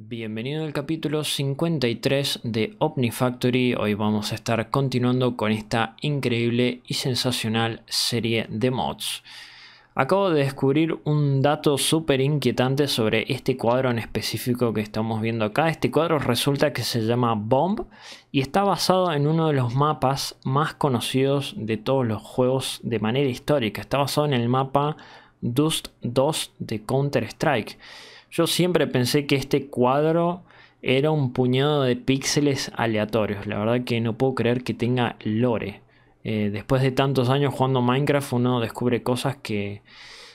Bienvenido al capítulo 53 de OmniFactory. Hoy vamos a estar continuando con esta increíble y sensacional serie de mods. Acabo de descubrir un dato súper inquietante sobre este cuadro en específico que estamos viendo acá. Este cuadro resulta que se llama Bomb y está basado en uno de los mapas más conocidos de todos los juegos de manera histórica. Está basado en el mapa Dust 2 de Counter-Strike. Yo siempre pensé que este cuadro era un puñado de píxeles aleatorios. La verdad que no puedo creer que tenga lore. Eh, después de tantos años jugando Minecraft uno descubre cosas que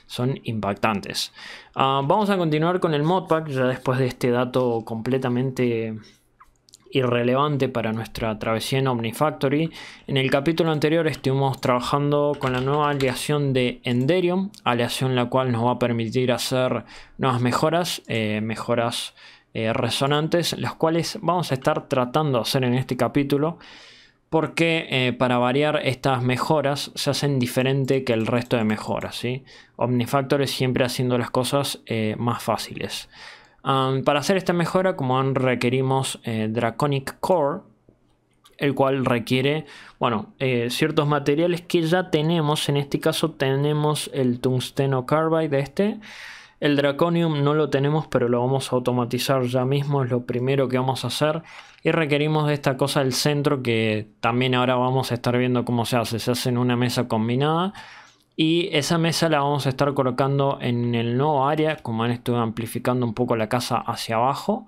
son impactantes. Ah, vamos a continuar con el modpack ya después de este dato completamente irrelevante para nuestra travesía en Omnifactory. En el capítulo anterior estuvimos trabajando con la nueva aleación de Enderium, aleación la cual nos va a permitir hacer nuevas mejoras, eh, mejoras eh, resonantes, las cuales vamos a estar tratando de hacer en este capítulo porque eh, para variar estas mejoras se hacen diferente que el resto de mejoras. OmniFactory siempre haciendo las cosas más fáciles para hacer esta mejora, como han requerimos eh, Draconic Core, el cual requiere, bueno, eh, ciertos materiales que ya tenemos. En este caso tenemos el tungsteno carbide este. El draconium no lo tenemos, pero lo vamos a automatizar ya mismo, es lo primero que vamos a hacer. Y requerimos de esta cosa el centro, que también ahora vamos a estar viendo cómo se hace. Se hace en una mesa combinada y esa mesa la vamos a estar colocando en el nuevo área, como han estado amplificando un poco la casa hacia abajo,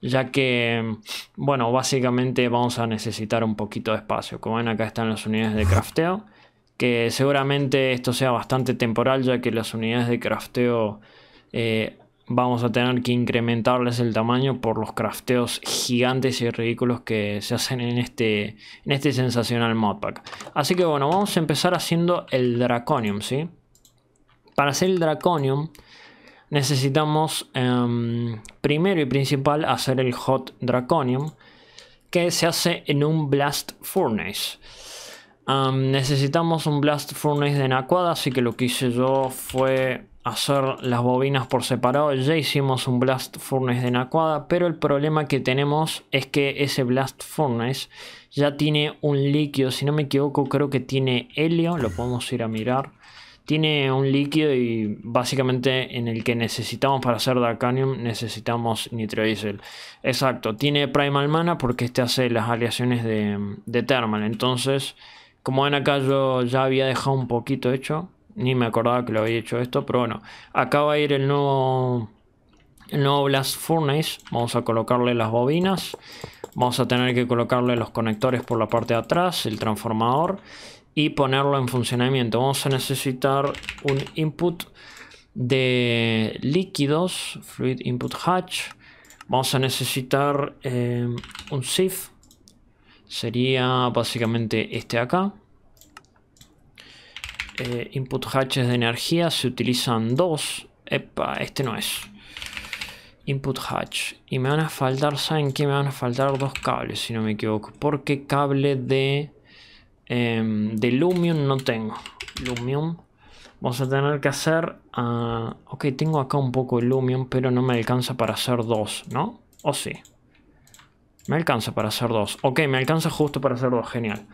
ya que, bueno, básicamente vamos a necesitar un poquito de espacio. Como ven acá están las unidades de crafteo, que seguramente esto sea bastante temporal, ya que las unidades de crafteo eh, vamos a tener que incrementarles el tamaño por los crafteos gigantes y ridículos que se hacen en este, en este sensacional modpack. Así que bueno, vamos a empezar haciendo el Draconium, ¿sí? Para hacer el Draconium necesitamos em, primero y principal hacer el Hot Draconium que se hace en un Blast Furnace. Em, necesitamos un Blast Furnace de Nacuada, así que lo que hice yo fue hacer las bobinas por separado. Ya hicimos un blast furnace de Nacuada, pero el problema que tenemos es que ese blast furnace ya tiene un líquido. Si no me equivoco, creo que tiene helio. Lo podemos ir a mirar. Tiene un líquido y básicamente en el que necesitamos para hacer Darkanium necesitamos nitrodiesel. Exacto, tiene Primal Mana porque este hace las aleaciones de, de Thermal. Entonces, como ven acá yo ya había dejado un poquito hecho. Ni me acordaba que lo había hecho esto, pero bueno. Acá va a ir el nuevo, Blast Furnace. Vamos a colocarle las bobinas. Vamos a tener que colocarle los conectores por la parte de atrás, el transformador. Y ponerlo en funcionamiento. Vamos a necesitar un input de líquidos. Fluid Input Hatch. Vamos a necesitar eh, un SIF. Sería básicamente este acá. Eh, input hatches de energía se utilizan dos. Epa, este no es. Input hatch. Y me van a faltar, ¿saben que Me van a faltar dos cables, si no me equivoco. Porque cable de, em, de Lumion no tengo. Lumion. Vamos a tener que hacer... Ah, ok, tengo acá un poco de Lumion, pero no me alcanza para hacer dos, ¿no? ¿O sí? Me alcanza para hacer dos. Ok, me alcanza justo para hacer dos, genial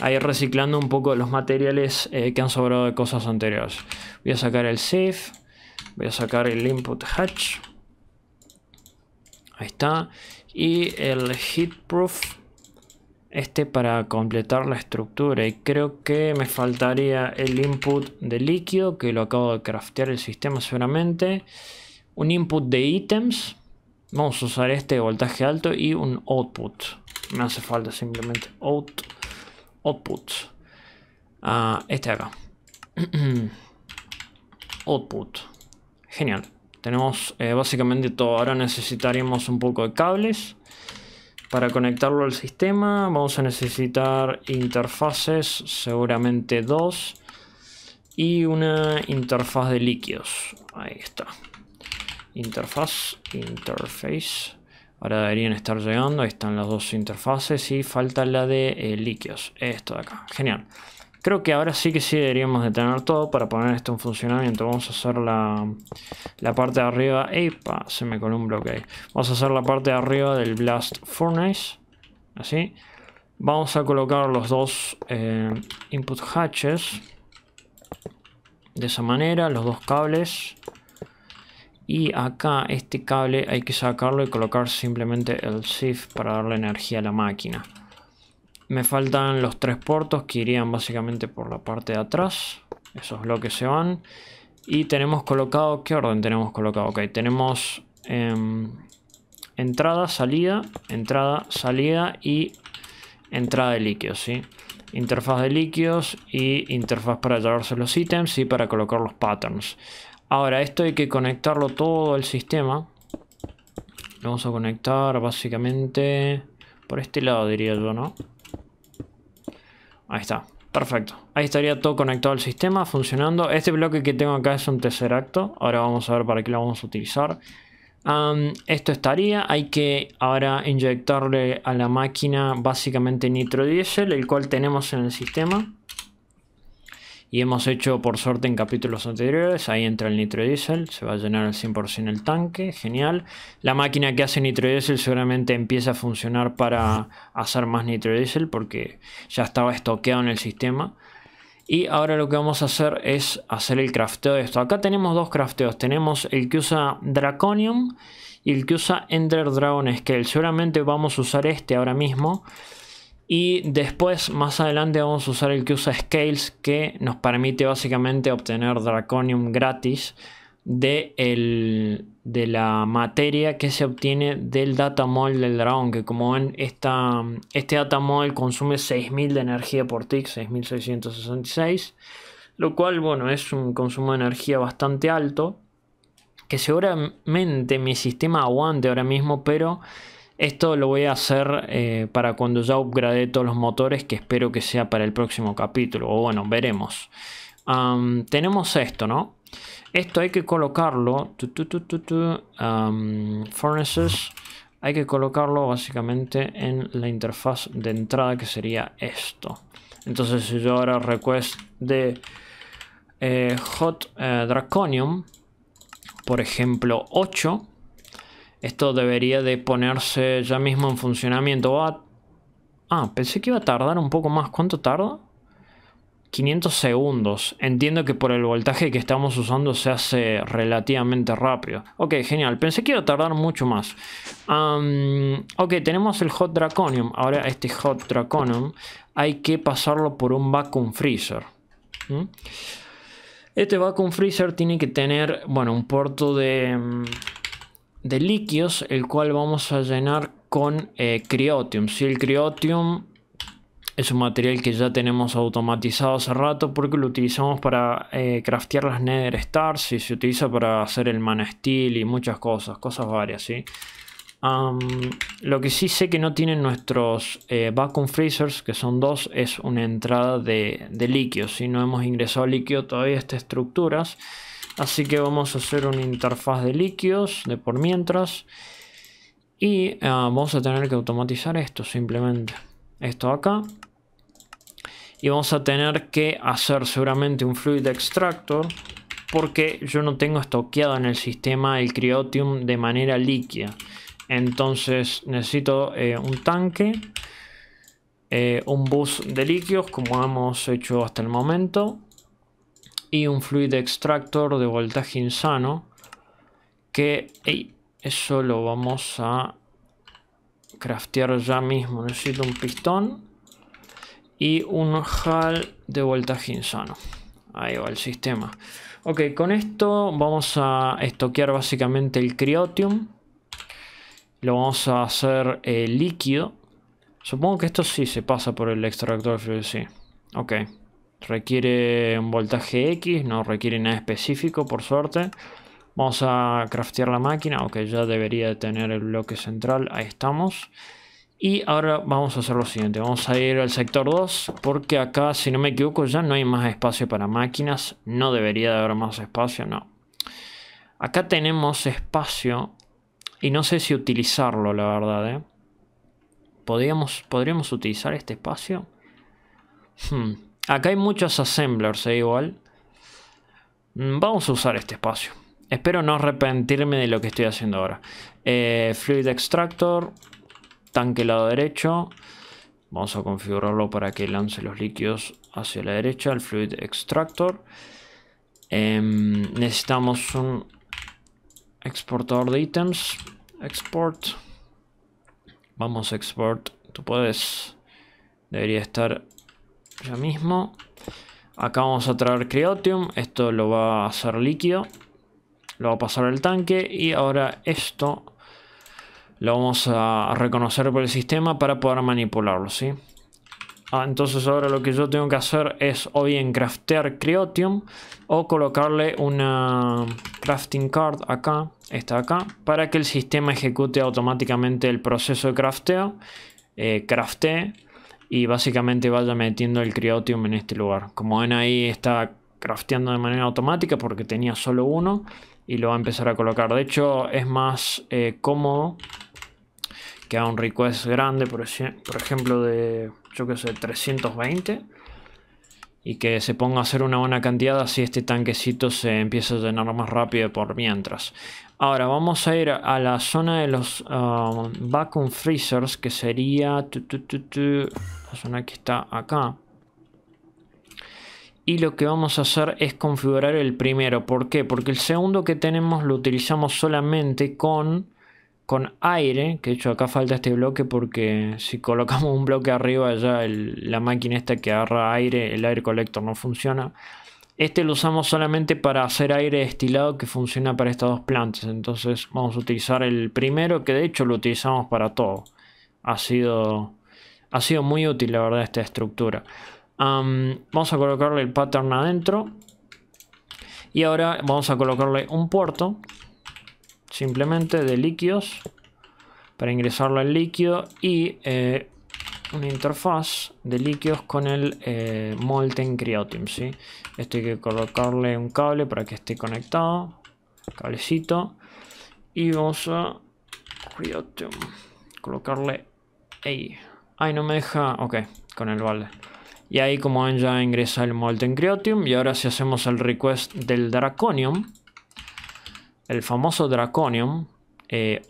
ahí reciclando un poco los materiales eh, que han sobrado de cosas anteriores. Voy a sacar el save, voy a sacar el input hatch. Ahí está. Y el hit proof. Este para completar la estructura. Y creo que me faltaría el input de líquido. Que lo acabo de craftear el sistema seguramente. Un input de ítems. Vamos a usar este voltaje alto. Y un output. Me hace falta simplemente output output. Oh, ah, este acá. output. Oh, Genial. Tenemos eh, básicamente todo. Ahora necesitaríamos un poco de cables para conectarlo al sistema. Vamos a necesitar interfaces, seguramente dos. Y una interfaz de líquidos. Ahí está. Interfaz, interface. Ahora deberían estar llegando. Ahí están las dos interfaces y falta la de eh, líquidos. Esto de acá. Genial. Creo que ahora sí que sí deberíamos de tener todo para poner esto en funcionamiento. Vamos a hacer la, parte de arriba. ¡Epa! Se me coló un bloque Vamos a hacer la parte de arriba del Blast Furnace. Así. Vamos a colocar los dos eh, input hatches. De esa manera, los dos cables y acá este cable hay que sacarlo y colocar simplemente el shift para darle energía a la máquina me faltan los tres puertos que irían básicamente por la parte de atrás esos bloques se van y tenemos colocado qué orden tenemos colocado ok tenemos em, entrada salida entrada salida y entrada de líquidos ¿sí? interfaz de líquidos y interfaz para llevarse los ítems y para colocar los patterns Ahora, esto hay que conectarlo todo al sistema. Lo vamos a conectar básicamente por este lado, diría yo, ¿no? Ahí está, perfecto. Ahí estaría todo conectado al sistema, funcionando. Este bloque que tengo acá es un tercer acto. Ahora vamos a ver para qué lo vamos a utilizar. esto estaría, hay que ahora inyectarle a la máquina básicamente Diesel, el cual tenemos en el sistema y hemos hecho por suerte en capítulos anteriores, ahí entra el nitro diésel se va a llenar al 100% el tanque, genial. La máquina que hace nitro diésel seguramente empieza a funcionar para hacer más nitro diésel porque ya estaba estoqueado en el sistema. Y ahora lo que vamos a hacer es hacer el crafteo de esto. Acá tenemos dos crafteos. Tenemos el que usa Draconium y el que usa Ender Dragon Scale. Seguramente vamos a usar este ahora mismo. Y después, más adelante, vamos a usar el que usa Scales, que nos permite básicamente obtener Draconium gratis de, de la materia que se obtiene del datamol del dragón. Que como ven, esta, este datamol consume 6000 de energía por tick, 6666. Lo cual, bueno, es un consumo de energía bastante alto. Que seguramente mi sistema aguante ahora mismo, pero esto lo voy a hacer eh, para cuando ya upgrade todos los motores, que espero que sea para el próximo capítulo, o bueno, veremos. tenemos esto, ¿no? Esto hay que colocarlo, furnaces, hay que colocarlo básicamente en la interfaz de entrada que sería esto. Entonces si yo ahora request de eh, hot eh, draconium, por ejemplo 8, esto debería de ponerse ya mismo en funcionamiento. Ah, pensé que iba a tardar un poco más. ¿Cuánto tarda? 500 segundos. Entiendo que por el voltaje que estamos usando se hace relativamente rápido. Ok, genial. Pensé que iba a tardar mucho más. ok, tenemos el Hot Draconium. Ahora este Hot Draconium hay que pasarlo por un vacuum freezer. ¿Mm? Este vacuum freezer tiene que tener, bueno, un puerto de... Mm, de líquidos, el cual vamos a llenar con eh, Criotium. Si el Criotium es un material que ya tenemos automatizado hace rato porque lo utilizamos para eh, craftear las Nether Stars y se utiliza para hacer el Mana y muchas cosas, cosas varias, ¿sí? lo que sí sé que no tienen nuestros eh, vacuum freezers, que son dos, es una entrada de, de líquido. Si no hemos ingresado líquido todavía estas estructuras. Así que vamos a hacer una interfaz de líquidos de por mientras. Y ah, vamos a tener que automatizar esto simplemente. Esto acá. Y vamos a tener que hacer seguramente un fluid extractor. Porque yo no tengo estoqueado en el sistema el criotium de manera líquida. Entonces necesito eh, un tanque. Eh, un bus de líquidos como hemos hecho hasta el momento y un fluid extractor de voltaje insano que eso lo vamos a craftear ya mismo necesito un pistón y un HAL de voltaje insano ahí va el sistema ok con esto vamos a estoquear básicamente el criotium lo vamos a hacer eh, líquido supongo que esto sí se pasa por el extractor de fluid sí ok Requiere un voltaje X, no requiere nada específico por suerte. Vamos a craftear la máquina, aunque ya debería tener el bloque central, ahí estamos. Y ahora vamos a hacer lo siguiente, vamos a ir al sector 2, porque acá si no me equivoco ya no hay más espacio para máquinas, no debería de haber más espacio, no. Acá tenemos espacio y no sé si utilizarlo la verdad, ¿eh? ¿Podríamos, ¿podríamos utilizar este espacio? Hmm. Acá hay muchos assemblers, ¿eh? igual. Mm, vamos a usar este espacio. Espero no arrepentirme de lo que estoy haciendo ahora. Eh, fluid Extractor. Tanque lado derecho. Vamos a configurarlo para que lance los líquidos hacia la derecha. El Fluid Extractor. Em, necesitamos un exportador de ítems. Export. Vamos a export. Tú puedes. Debería estar ya mismo. Acá vamos a traer Creotium, esto lo va a hacer líquido, lo va a pasar al tanque y ahora esto lo vamos a reconocer por el sistema para poder manipularlo, ¿sí? Ah, entonces ahora lo que yo tengo que hacer es o bien craftear Creotium o colocarle una crafting card acá, esta acá, para que el sistema ejecute automáticamente el proceso de crafteo, eh, y básicamente vaya metiendo el criotium en este lugar. Como ven ahí está crafteando de manera automática porque tenía solo uno y lo va a empezar a colocar. De hecho es más eh, cómodo que haga un request grande, por, ejemplo de, yo que sé, 320 y que se ponga a hacer una buena cantidad así este tanquecito se empieza a llenar más rápido por mientras. Ahora vamos a ir a la zona de los um, vacuum freezers, que sería la zona que está acá. Y lo que vamos a hacer es configurar el primero. ¿Por qué? Porque el segundo que tenemos lo utilizamos solamente con, aire. Que de hecho acá falta este bloque porque si colocamos un bloque arriba ya la máquina esta que agarra aire, el aire collector no funciona. Este lo usamos solamente para hacer aire destilado que funciona para estas dos plantas. Entonces vamos a utilizar el primero que de hecho lo utilizamos para todo. Ha sido, ha sido muy útil la verdad esta estructura. vamos a colocarle el pattern adentro. Y ahora vamos a colocarle un puerto. Simplemente de líquidos. Para ingresarlo al líquido. Y eh, una interfaz de líquidos con el eh, Molten Creatium, ¿sí? Esto hay que colocarle un cable para que esté conectado, cablecito, y vamos a colocarle ahí. ahí no me deja, ok, con el balde. Y ahí como ven ya ingresa el Molten cryotium y ahora si hacemos el request del Draconium, el famoso Draconium 8, eh,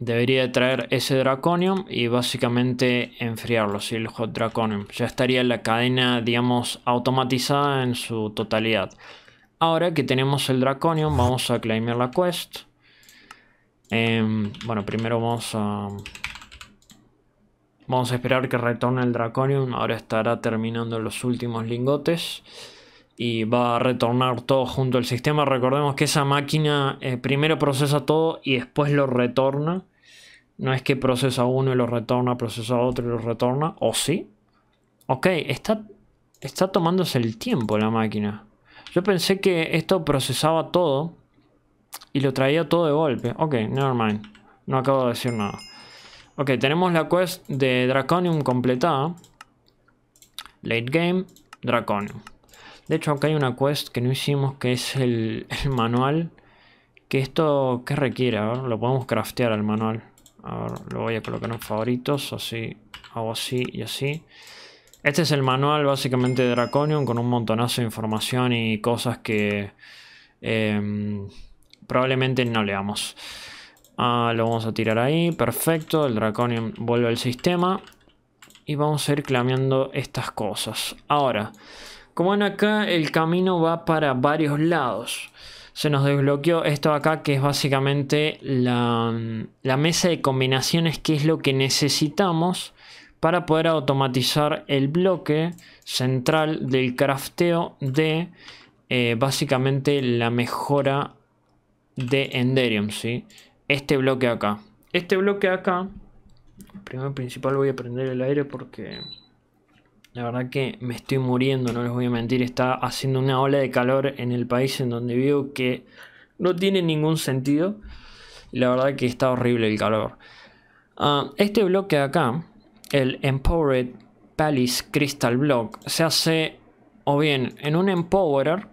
Debería traer ese Draconium y básicamente enfriarlo, si el Hot Draconium. Ya estaría la cadena, digamos, automatizada en su totalidad. Ahora que tenemos el Draconium, vamos a claimar la quest. Em, bueno, primero vamos a... Vamos a esperar que retorne el Draconium. Ahora estará terminando los últimos lingotes y va a retornar todo junto al sistema. Recordemos que esa máquina eh, primero procesa todo y después lo retorna. No es que procesa uno y lo retorna, procesa otro y lo retorna. ¿O sí? Ok, está, está tomándose el tiempo la máquina. Yo pensé que esto procesaba todo y lo traía todo de golpe. Ok, never No acabo de decir nada. Ok, tenemos la quest de Draconium completada. Late game, Draconium. De hecho, acá hay una quest que no hicimos, que es el, manual. Que esto, ¿qué requiere? A ver, lo podemos craftear al manual. A ver, lo voy a colocar en favoritos, así, hago así y así. Este es el manual básicamente de Draconium con un montonazo de información y cosas que em, probablemente no leamos. Ah, lo vamos a tirar ahí, perfecto, el Draconium vuelve al sistema y vamos a ir clameando estas cosas. Ahora, como ven acá, el camino va para varios lados. Se nos desbloqueó esto acá, que es básicamente la, mesa de combinaciones, que es lo que necesitamos para poder automatizar el bloque central del crafteo de eh, básicamente la mejora de Enderium, ¿sí? Este bloque acá. Este bloque acá, primero principal voy a prender el aire porque la verdad que me estoy muriendo, no les voy a mentir. Está haciendo una ola de calor en el país en donde vivo que no tiene ningún sentido. la verdad que está horrible el calor. Ah, este bloque de acá, el Empowered Palace Crystal Block, se hace o bien en un Empowerer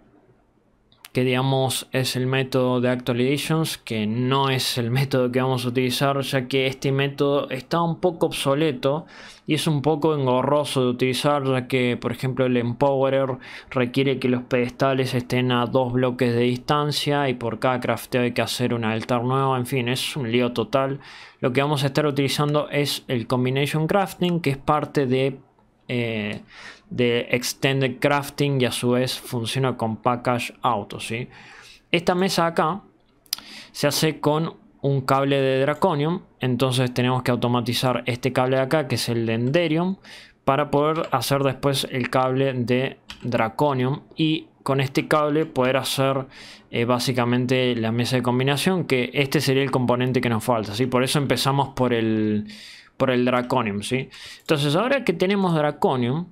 que digamos es el método de actual editions que no es el método que vamos a utilizar, ya que este método está un poco obsoleto y es un poco engorroso de utilizar, ya que por ejemplo el empowerer requiere que los pedestales estén a dos bloques de distancia y por cada crafteo hay que hacer un altar nuevo, en fin, es un lío total. Lo que vamos a estar utilizando es el combination crafting, que es parte de eh, de Extended Crafting y a su vez funciona con Package Auto. Esta mesa acá se hace con un cable de Draconium, entonces tenemos que automatizar este cable de acá que es el de Enderium para poder hacer después el cable de Draconium y con este cable poder hacer eh, básicamente la mesa de combinación que este sería el componente que nos falta por eso empezamos por el por el draconium entonces ahora que tenemos draconium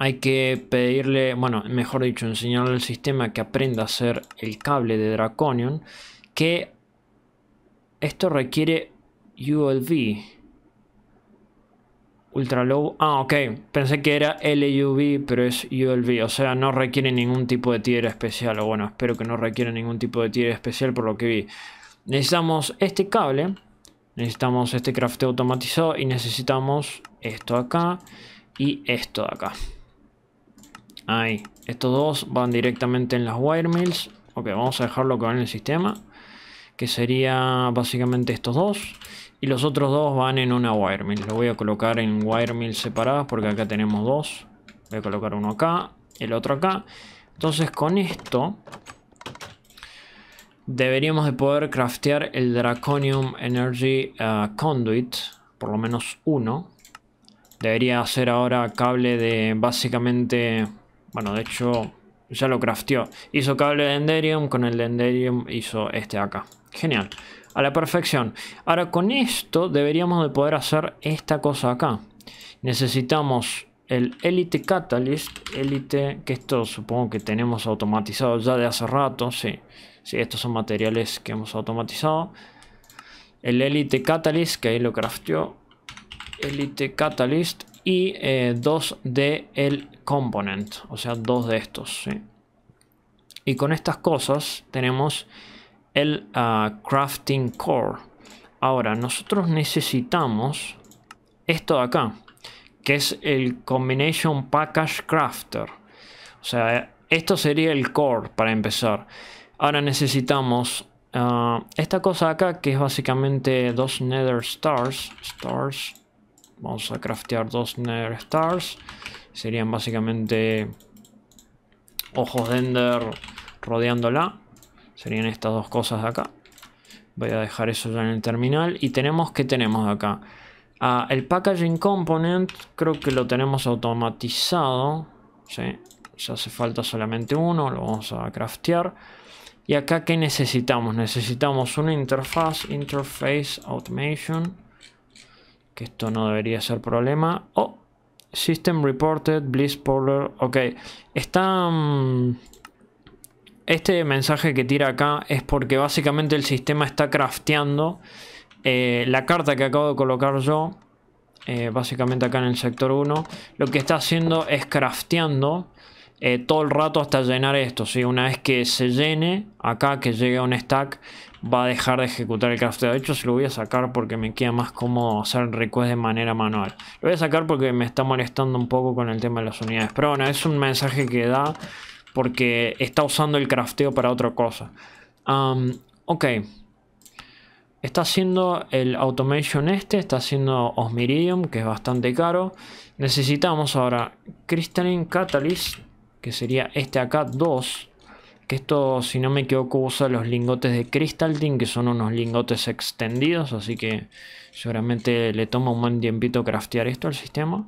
hay que pedirle, bueno, mejor dicho, enseñarle al sistema que aprenda a hacer el cable de Draconion, que esto requiere ULV. Ultra Low. Ah, ok. Pensé que era LUV, pero es ULV. O sea, no requiere ningún tipo de tierra especial. O bueno, espero que no requiera ningún tipo de tierra especial por lo que vi. Necesitamos este cable. Necesitamos este crafteo automatizado. Y necesitamos esto acá y esto de acá. Ahí. Estos dos van directamente en las wire mills. Ok, vamos a dejarlo que va en el sistema. Que sería básicamente estos dos. Y los otros dos van en una mill. Lo voy a colocar en wire mill separadas porque acá tenemos dos. Voy a colocar uno acá, el otro acá. Entonces con esto deberíamos de poder craftear el Draconium Energy eh, Conduit. Por lo menos uno. Debería hacer ahora cable de básicamente bueno, de hecho, ya lo crafteó. Hizo cable de Enderium, con el de Enderium hizo este acá. Genial. A la perfección. Ahora con esto deberíamos de poder hacer esta cosa acá. Necesitamos el Elite Catalyst. Elite, que esto supongo que tenemos automatizado ya de hace rato. Sí, sí estos son materiales que hemos automatizado. El Elite Catalyst, que ahí lo crafteó. Elite Catalyst y eh, dos de el component, o sea, dos de estos. Y con estas cosas tenemos el ah, crafting core. Ahora, nosotros necesitamos esto de acá, que es el combination package crafter. O sea, esto sería el core para empezar. Ahora necesitamos ah, esta cosa acá, que es básicamente dos nether stars. Stars Vamos a craftear dos Nether Stars. Serían básicamente ojos de Ender rodeándola. Serían estas dos cosas de acá. Voy a dejar eso ya en el terminal. Y tenemos, ¿qué tenemos acá? Ah, el Packaging Component creo que lo tenemos automatizado. Sí, ya hace falta solamente uno, lo vamos a craftear. Y acá, ¿qué necesitamos? Necesitamos una interfaz, Interface Automation que esto no debería ser problema. Oh, System Reported, Bliss Polar. Ok, está... Mm, este mensaje que tira acá es porque básicamente el sistema está crafteando eh, la carta que acabo de colocar yo. Eh, básicamente acá en el sector 1. Lo que está haciendo es crafteando eh, todo el rato hasta llenar esto. ¿sí? Una vez que se llene, acá que llegue a un stack, va a dejar de ejecutar el crafteo. De hecho, se lo voy a sacar porque me queda más cómodo hacer el request de manera manual. Lo voy a sacar porque me está molestando un poco con el tema de las unidades. Pero bueno, es un mensaje que da porque está usando el crafteo para otra cosa. ok. Está haciendo el automation este, está haciendo Osmiridium, que es bastante caro. Necesitamos ahora Crystalline Catalyst que sería este acá, 2. Que esto, si no me equivoco, usa los lingotes de Team. que son unos lingotes extendidos, así que seguramente le toma un buen tiempito craftear esto al sistema.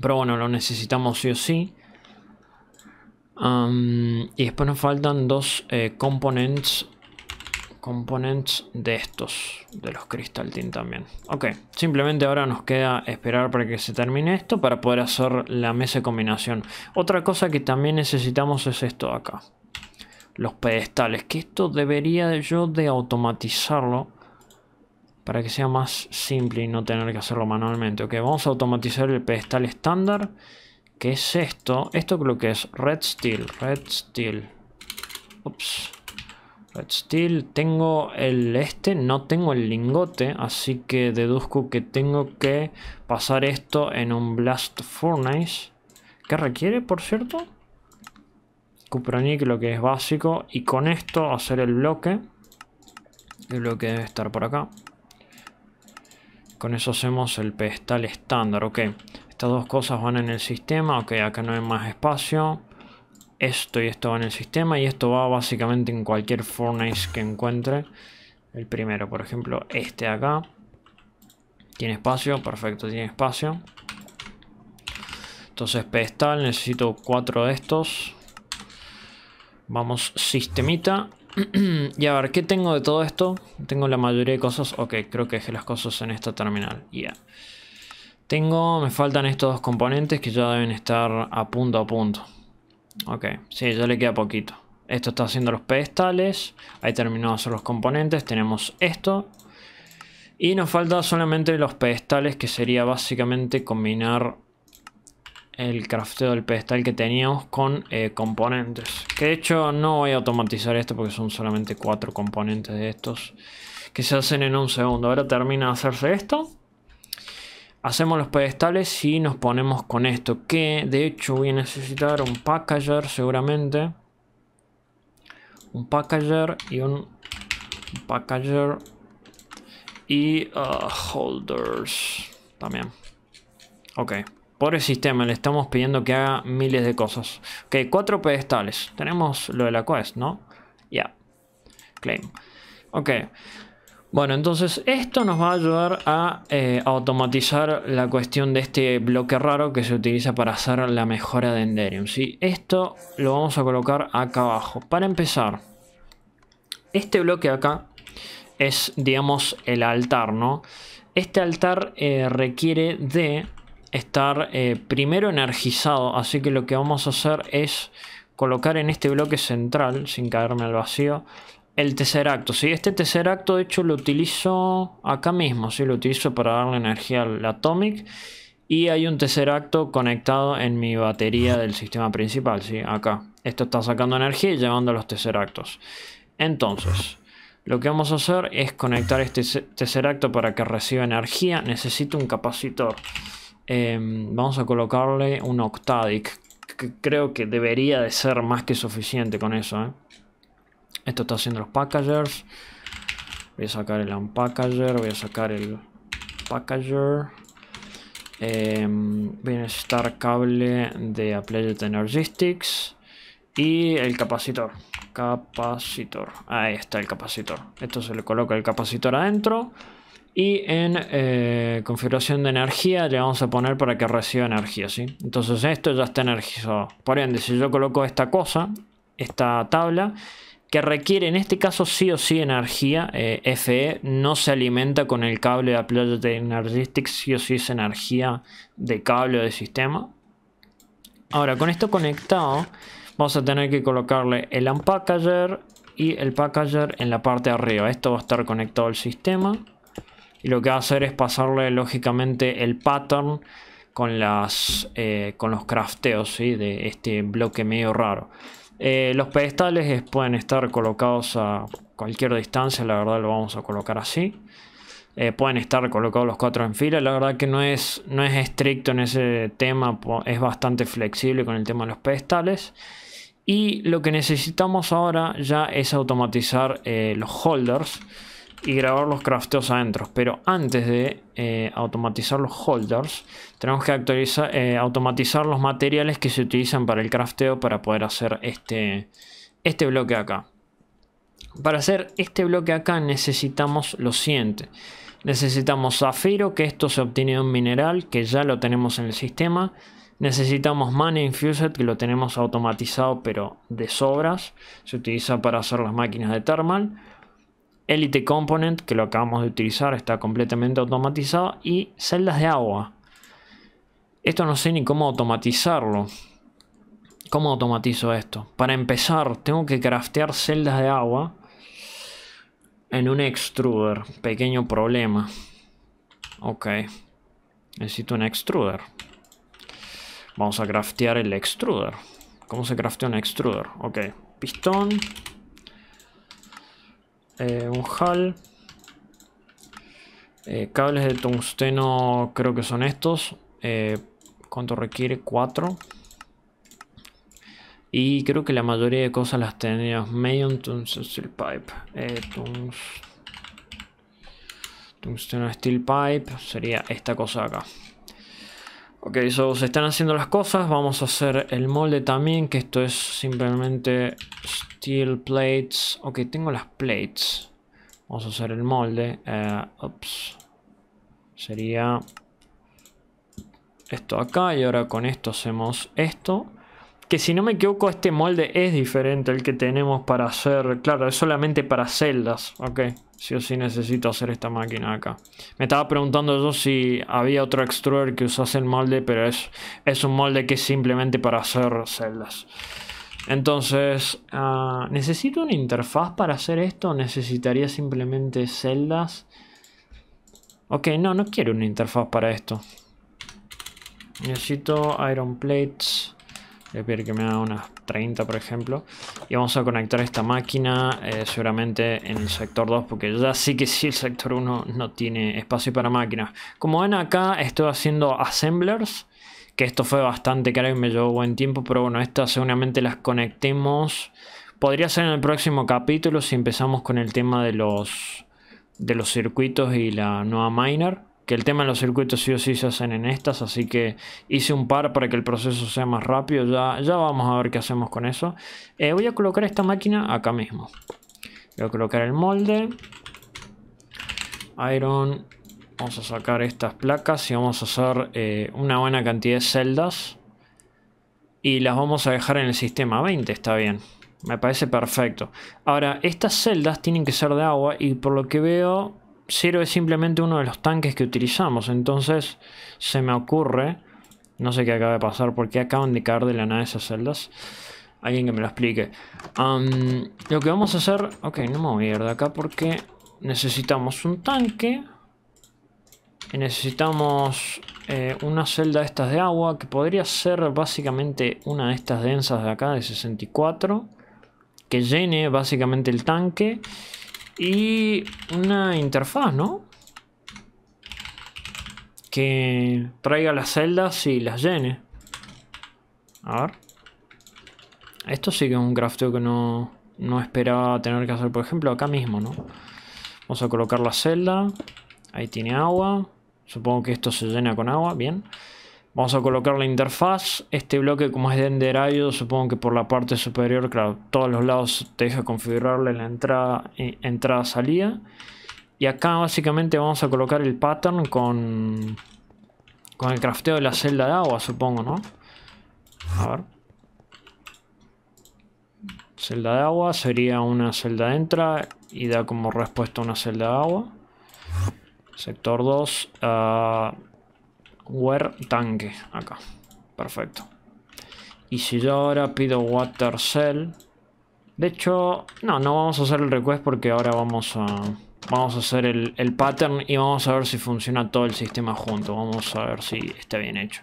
Pero bueno, lo necesitamos sí o sí. y después nos faltan dos eh, components componentes de estos, de los Crystal Team también. Ok, simplemente ahora nos queda esperar para que se termine esto para poder hacer la mesa de combinación. Otra cosa que también necesitamos es esto acá. Los pedestales, que esto debería yo de automatizarlo para que sea más simple y no tener que hacerlo manualmente. Ok, vamos a automatizar el pedestal estándar, que es esto. Esto creo que es Red Steel, Red Steel. Ups. Steel, tengo el este, no tengo el lingote, así que deduzco que tengo que pasar esto en un Blast Furnace. que requiere, por cierto? Cupronic, lo que es básico, y con esto hacer el bloque. lo que debe estar por acá. Con eso hacemos el pedestal estándar, ok. Estas dos cosas van en el sistema, ok, acá no hay más espacio esto y esto va en el sistema y esto va básicamente en cualquier furnace que encuentre. El primero, por ejemplo, este acá. ¿Tiene espacio? Perfecto, tiene espacio. Entonces pedestal, necesito cuatro de estos. Vamos, sistemita. y a ver, ¿qué tengo de todo esto? Tengo la mayoría de cosas. Ok, creo que dejé las cosas en esta terminal. Ya. Tengo, me faltan estos dos componentes que ya deben estar a punto a punto. Ok, sí, ya le queda poquito. Esto está haciendo los pedestales. Ahí terminó de hacer los componentes. Tenemos esto. Y nos falta solamente los pedestales, que sería básicamente combinar el crafteo del pedestal que teníamos con eh, componentes. Que de hecho no voy a automatizar esto porque son solamente cuatro componentes de estos que se hacen en un segundo. Ahora termina de hacerse esto hacemos los pedestales y nos ponemos con esto. Que de hecho voy a necesitar un packager seguramente. Un packager y un packager y uh, holders también. Ok. Por el sistema le estamos pidiendo que haga miles de cosas. Ok, cuatro pedestales. Tenemos lo de la quest, ¿no? Ya. Claim. Ok. Bueno, entonces esto nos va a ayudar eh, a, automatizar la cuestión de este bloque raro que se utiliza para hacer la mejora de Enderium. Esto lo vamos a colocar acá abajo. Para empezar, este bloque acá es, digamos, el altar, ¿no? Este altar eh, requiere de estar eh, primero energizado, así que lo que vamos a hacer es colocar en este bloque central, sin caerme al vacío, el tercer acto. Sí, este tercer acto de hecho lo utilizo acá mismo, sí, lo utilizo para darle energía al Atomic. Y hay un tercer acto conectado en mi batería del sistema principal, sí, acá. Esto está sacando energía y llevando a los tercer actos. Entonces, lo que vamos a hacer es conectar este tercer acto para que reciba energía. Necesito un capacitor. Em, vamos a colocarle un Octadic. creo que debería de ser más que suficiente con eso, ¿eh? Esto está haciendo los packagers. Voy a sacar el unpackager, voy a sacar el packager. Eh, voy a necesitar cable de Applied Energistics y el capacitor. Capacitor, ahí está el capacitor. Esto se le coloca el capacitor adentro. Y en eh, configuración de energía le vamos a poner para que reciba energía, ¿sí? Entonces esto ya está energizado. Por ende, si yo coloco esta cosa, esta tabla, que requiere en este caso sí o sí energía. Eh, FE no se alimenta con el cable de Applied Energistics, sí o sí es energía de cable o de sistema. Ahora, con esto conectado, vamos a tener que colocarle el Unpackager y el Packager en la parte de arriba. Esto va a estar conectado al sistema. Y lo que va a hacer es pasarle, lógicamente, el pattern con, las, eh, con los crafteos ¿sí? de este bloque medio raro. Eh, los pedestales pueden estar colocados a cualquier distancia, la verdad lo vamos a colocar así. Eh, pueden estar colocados los cuatro en fila, la verdad que no es, no es estricto en ese tema, es bastante flexible con el tema de los pedestales. Y lo que necesitamos ahora ya es automatizar eh, los holders y grabar los crafteos adentro. Pero antes de eh, automatizar los holders, tenemos que actualizar, eh, automatizar los materiales que se utilizan para el crafteo para poder hacer este, este bloque acá. Para hacer este bloque acá necesitamos lo siguiente. Necesitamos zafiro, que esto se obtiene de un mineral, que ya lo tenemos en el sistema. Necesitamos Mana Infused, que lo tenemos automatizado pero de sobras. Se utiliza para hacer las máquinas de thermal. Elite Component, que lo acabamos de utilizar, está completamente automatizado. Y celdas de agua. Esto no sé ni cómo automatizarlo. ¿Cómo automatizo esto? Para empezar, tengo que craftear celdas de agua en un extruder. Pequeño problema. Ok. Necesito un extruder. Vamos a craftear el extruder. ¿Cómo se craftea un extruder? Ok. Pistón. Eh, un hall eh, cables de tungsteno creo que son estos. Eh, ¿Cuánto requiere? 4. Y creo que la mayoría de cosas las teníamos medio, tungsten steel pipe. tungsteno steel pipe sería esta cosa acá. Ok, so se están haciendo las cosas. Vamos a hacer el molde también, que esto es simplemente steel plates. Ok, tengo las plates. Vamos a hacer el molde. Eh, ups. Sería esto acá y ahora con esto hacemos esto. Que si no me equivoco, este molde es diferente al que tenemos para hacer. Claro, es solamente para celdas. Ok. Sí o sí necesito hacer esta máquina acá. Me estaba preguntando yo si había otro extruder que usase el molde, pero es, es un molde que es simplemente para hacer celdas. Entonces, ah, ¿necesito una interfaz para hacer esto? ¿Necesitaría simplemente celdas? Ok, no, no quiero una interfaz para esto. Necesito iron plates voy a que me da unas 30 por ejemplo y vamos a conectar esta máquina eh, seguramente en el sector 2 porque ya sí que sí el sector 1 no tiene espacio para máquinas como ven acá estoy haciendo assemblers que esto fue bastante caro y me llevó buen tiempo pero bueno estas seguramente las conectemos podría ser en el próximo capítulo si empezamos con el tema de los de los circuitos y la nueva miner que el tema de los circuitos sí o sí se hacen en estas, así que hice un par para que el proceso sea más rápido, ya, ya vamos a ver qué hacemos con eso. Eh, voy a colocar esta máquina acá mismo. Voy a colocar el molde. Iron. Vamos a sacar estas placas y vamos a hacer eh, una buena cantidad de celdas. Y las vamos a dejar en el sistema 20, está bien. Me parece perfecto. Ahora, estas celdas tienen que ser de agua y por lo que veo Cero es simplemente uno de los tanques que utilizamos. Entonces se me ocurre... No sé qué acaba de pasar. Porque acaban de caer de la nada esas celdas? Alguien que me lo explique. lo que vamos a hacer... Ok, no me voy a ir de acá porque necesitamos un tanque. Y necesitamos eh, una celda de estas de agua. Que podría ser básicamente una de estas densas de acá de 64. Que llene básicamente el tanque. Y una interfaz, ¿no? Que traiga las celdas y las llene. A ver. Esto sí que es un crafteo que no, no esperaba tener que hacer. Por ejemplo, acá mismo, ¿no? Vamos a colocar la celda. Ahí tiene agua. Supongo que esto se llena con agua. Bien. Vamos a colocar la interfaz. Este bloque, como es de Ender supongo que por la parte superior, claro, todos los lados te deja configurarle la entrada, eh, entrada-salida. Y acá básicamente vamos a colocar el pattern con, con el crafteo de la celda de agua, supongo, ¿no? A ver. Celda de agua sería una celda de entrada y da como respuesta una celda de agua. Sector 2. Ah... Where tanque, acá. Perfecto. Y si yo ahora pido water cell... De hecho, no, no vamos a hacer el request porque ahora vamos a... Vamos a hacer el, pattern y vamos a ver si funciona todo el sistema junto. Vamos a ver si está bien hecho.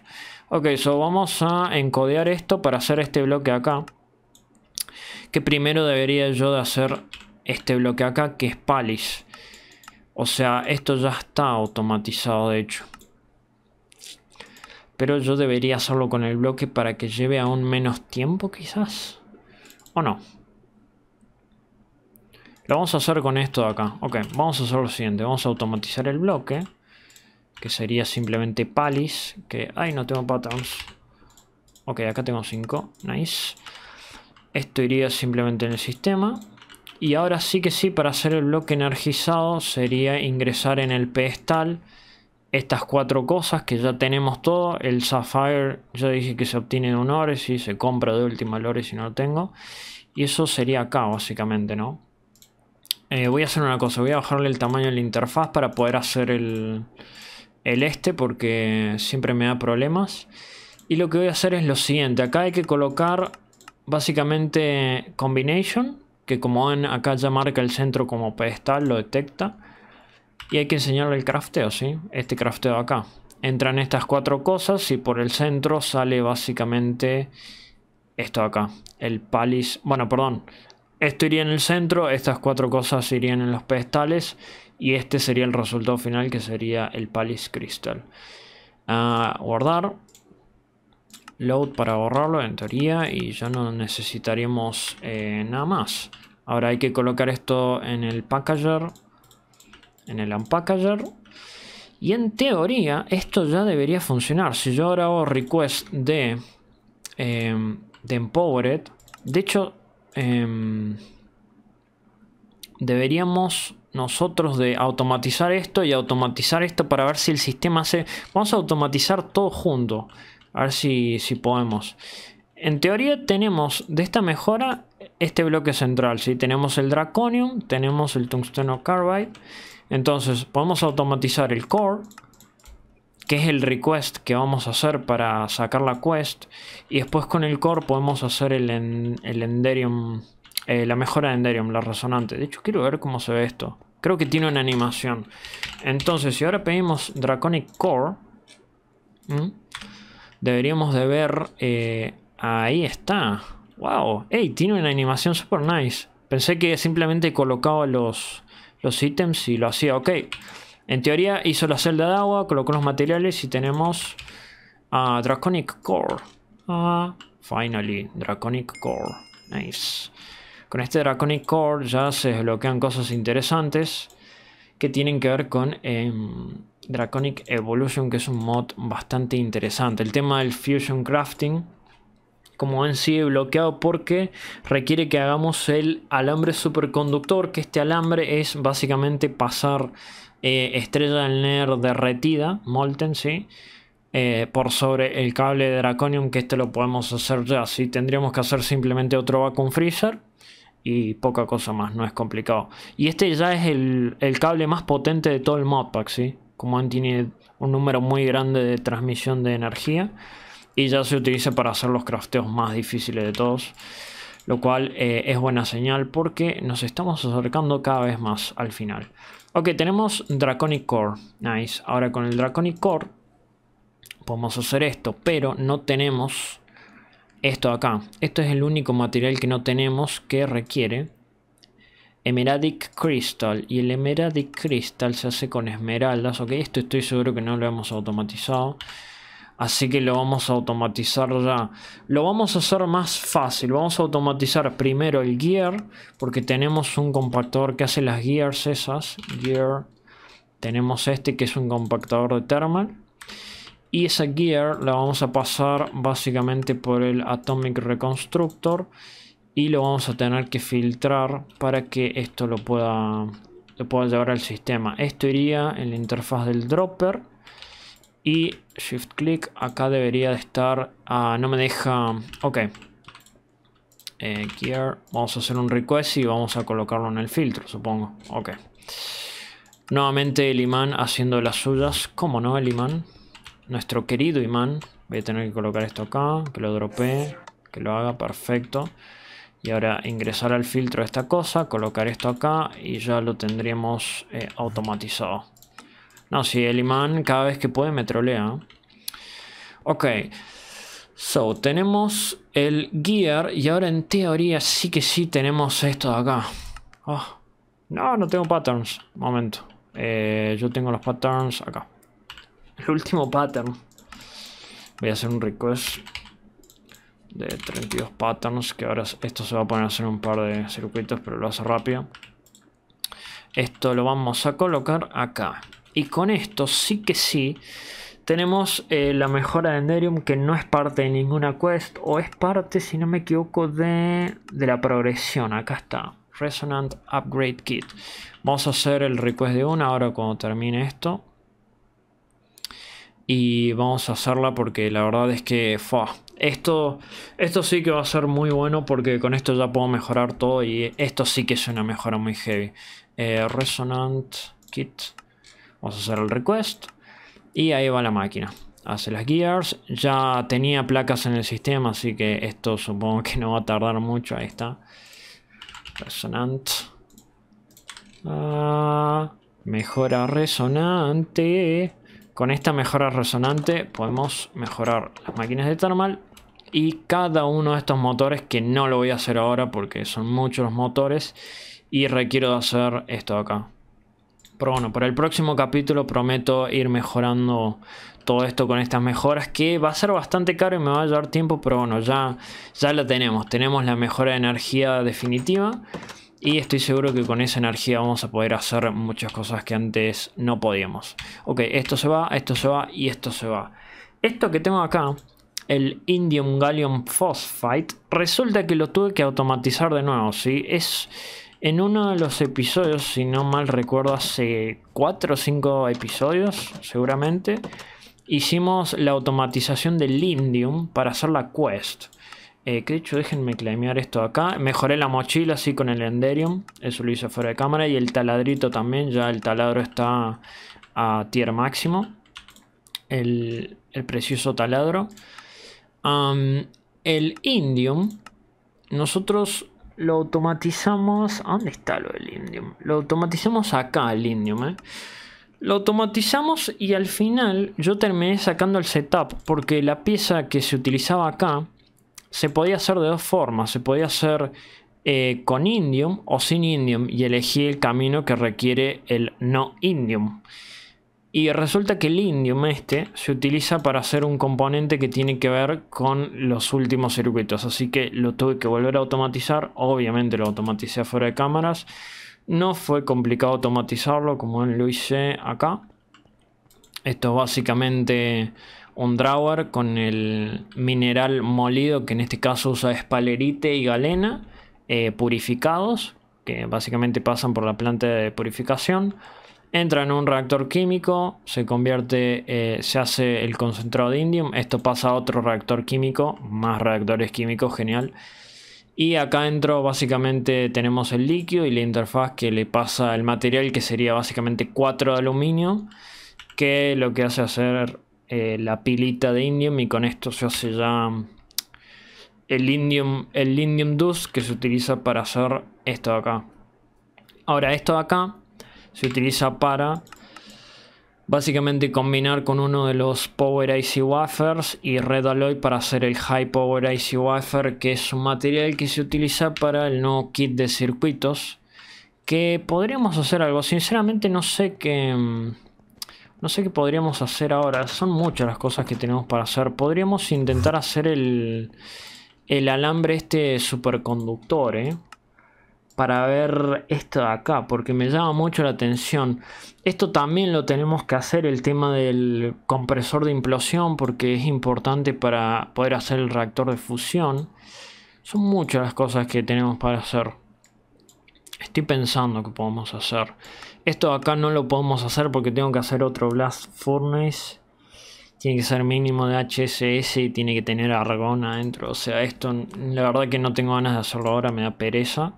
Ok, so vamos a encodear esto para hacer este bloque acá. Que primero debería yo de hacer este bloque acá que es palis. O sea, esto ya está automatizado de hecho. Pero yo debería hacerlo con el bloque para que lleve aún menos tiempo quizás. ¿O no? Lo vamos a hacer con esto de acá. Ok, vamos a hacer lo siguiente. Vamos a automatizar el bloque. Que sería simplemente palis. Que, ay, no tengo patterns. Ok, acá tengo 5. Nice. Esto iría simplemente en el sistema. Y ahora sí que sí, para hacer el bloque energizado sería ingresar en el pedestal estas cuatro cosas que ya tenemos todo. El Sapphire, ya dije que se obtiene de un ore, si se compra de última hora si no lo tengo. Y eso sería acá básicamente, ¿no? Eh, voy a hacer una cosa, voy a bajarle el tamaño de la interfaz para poder hacer el, el este porque siempre me da problemas. Y lo que voy a hacer es lo siguiente, acá hay que colocar básicamente combination, que como ven acá ya marca el centro como pedestal, lo detecta. Y hay que enseñarle el crafteo, ¿sí? Este crafteo acá. Entran estas cuatro cosas y por el centro sale básicamente esto acá. El palis... Bueno, perdón. Esto iría en el centro, estas cuatro cosas irían en los pedestales y este sería el resultado final que sería el palis cristal ah, guardar. Load para borrarlo en teoría y ya no necesitaríamos eh, nada más. Ahora hay que colocar esto en el packager en el Unpackager. Y en teoría esto ya debería funcionar. Si yo ahora hago request de, em, de Empowered, de hecho em, deberíamos nosotros de automatizar esto y automatizar esto para ver si el sistema hace... Vamos a automatizar todo junto. A ver si, podemos. En teoría tenemos de esta mejora este bloque central. si Tenemos el Draconium, tenemos el Tungsteno Carbide entonces podemos automatizar el core, que es el request que vamos a hacer para sacar la quest. Y después con el core podemos hacer el, Enderium, eh, la mejora de Enderium, la resonante. De hecho quiero ver cómo se ve esto. Creo que tiene una animación. Entonces si ahora pedimos Draconic Core, deberíamos de ver... Eh, ahí está. ¡Wow! ¡Ey! Tiene una animación super nice. Pensé que simplemente colocaba los, los ítems y lo hacía. Ok, en teoría hizo la celda de agua, colocó los materiales y tenemos a Draconic Core. Ah, finally, Draconic Core. Nice. Con este Draconic Core ya se desbloquean cosas interesantes que tienen que ver con em, Draconic Evolution, que es un mod bastante interesante. El tema del Fusion Crafting como han sí bloqueado porque requiere que hagamos el alambre superconductor, que este alambre es básicamente pasar eh, estrella del NER derretida, molten, ¿sí? Eh, por sobre el cable de Draconium, que este lo podemos hacer ya, Tendríamos que hacer simplemente otro vacuum freezer y poca cosa más, no es complicado. Y este ya es el, cable más potente de todo el modpack, ¿sí? Como tiene un número muy grande de transmisión de energía y ya se utiliza para hacer los crafteos más difíciles de todos. Lo cual eh, es buena señal porque nos estamos acercando cada vez más al final. Ok, tenemos Draconic Core. Nice. Ahora con el Draconic Core podemos hacer esto, pero no tenemos esto acá. Esto es el único material que no tenemos que requiere Emeraldic Crystal. Y el Emeraldic Crystal se hace con esmeraldas. Ok, esto estoy seguro que no lo hemos automatizado. Así que lo vamos a automatizar ya. Lo vamos a hacer más fácil. Vamos a automatizar primero el gear. Porque tenemos un compactador que hace las gears esas. Gear. Tenemos este que es un compactador de thermal. Y esa gear la vamos a pasar básicamente por el Atomic Reconstructor. Y lo vamos a tener que filtrar para que esto lo pueda, lo pueda llevar al sistema. Esto iría en la interfaz del dropper y shift click, acá debería de estar... Ah, no me deja... Ok. Eh, vamos a hacer un request y vamos a colocarlo en el filtro, supongo. Ok. Nuevamente el imán haciendo las suyas. como no el imán? Nuestro querido imán. Voy a tener que colocar esto acá, que lo dropee, que lo haga, perfecto. Y ahora ingresar al filtro esta cosa, colocar esto acá y ya lo tendríamos eh, automatizado. No, sí, el imán cada vez que puede me trolea. Ok. So, tenemos el gear y ahora en teoría sí que sí tenemos esto de acá. Oh. No, no tengo patterns. Momento. Eh, yo tengo los patterns acá. El último pattern. Voy a hacer un request de 32 patterns. Que ahora esto se va a poner a hacer un par de circuitos, pero lo hace rápido. Esto lo vamos a colocar acá. Y con esto sí que sí tenemos eh, la mejora de Enderium que no es parte de ninguna quest o es parte, si no me equivoco, de, la progresión. Acá está. Resonant Upgrade Kit. Vamos a hacer el request de una ahora cuando termine esto. Y vamos a hacerla porque la verdad es que esto, esto sí que va a ser muy bueno porque con esto ya puedo mejorar todo y esto sí que es una mejora muy heavy. Eh, Resonant Kit. Vamos a hacer el request. Y ahí va la máquina. Hace las gears. Ya tenía placas en el sistema, así que esto supongo que no va a tardar mucho. Ahí está. resonante. Ah, mejora resonante. Con esta mejora resonante podemos mejorar las máquinas de thermal y cada uno de estos motores que no lo voy a hacer ahora porque son muchos los motores y requiero de hacer esto acá pero bueno, para el próximo capítulo prometo ir mejorando todo esto con estas mejoras que va a ser bastante caro y me va a llevar tiempo, pero bueno, ya, ya la tenemos. Tenemos la mejora de energía definitiva y estoy seguro que con esa energía vamos a poder hacer muchas cosas que antes no podíamos. Ok, esto se va, esto se va y esto se va. Esto que tengo acá, el Indium Gallium Phosphite, resulta que lo tuve que automatizar de nuevo, ¿sí? Es en uno de los episodios, si no mal recuerdo, hace 4 o 5 episodios seguramente, hicimos la automatización del Indium para hacer la quest. Eh, que de hecho, déjenme clamear esto acá. Mejoré la mochila así con el Enderium. Eso lo hice fuera de cámara. Y el taladrito también. Ya el taladro está a tier máximo. El, precioso taladro. el Indium. Nosotros lo automatizamos. dónde está lo del indium? Lo automatizamos acá, el indium, ¿eh? Lo automatizamos y al final yo terminé sacando el setup porque la pieza que se utilizaba acá se podía hacer de dos formas. Se podía hacer eh, con indium o sin indium y elegí el camino que requiere el no indium. Y resulta que el indium este se utiliza para hacer un componente que tiene que ver con los últimos circuitos. Así que lo tuve que volver a automatizar. Obviamente lo automaticé fuera de cámaras. No fue complicado automatizarlo como lo hice acá. Esto es básicamente un drawer con el mineral molido que en este caso usa espalerite y galena eh, purificados. Que básicamente pasan por la planta de purificación entra en un reactor químico, se convierte, eh, se hace el concentrado de indium, esto pasa a otro reactor químico, más reactores químicos, genial. Y acá dentro básicamente tenemos el líquido y la interfaz que le pasa el material que sería básicamente 4 de aluminio, que lo que hace hacer eh, la pilita de indium y con esto se hace ya el indium, el indium dust que se utiliza para hacer esto de acá. Ahora esto de acá se utiliza para básicamente combinar con uno de los Power IC Wafers y Red Alloy para hacer el High Power IC Wafer, que es un material que se utiliza para el no kit de circuitos. Que podríamos hacer algo, sinceramente no sé qué... Mm, no sé qué podríamos hacer ahora, son muchas las cosas que tenemos para hacer. Podríamos intentar hacer el, el alambre este superconductor, ¿eh? para ver esto de acá, porque me llama mucho la atención. Esto también lo tenemos que hacer, el tema del compresor de implosión, porque es importante para poder hacer el reactor de fusión. Son muchas las cosas que tenemos para hacer. Estoy pensando que podemos hacer. Esto de acá no lo podemos hacer porque tengo que hacer otro Blast Furnace. Tiene que ser mínimo de HSS y tiene que tener argón adentro. O sea, esto la verdad que no tengo ganas de hacerlo ahora, me da pereza.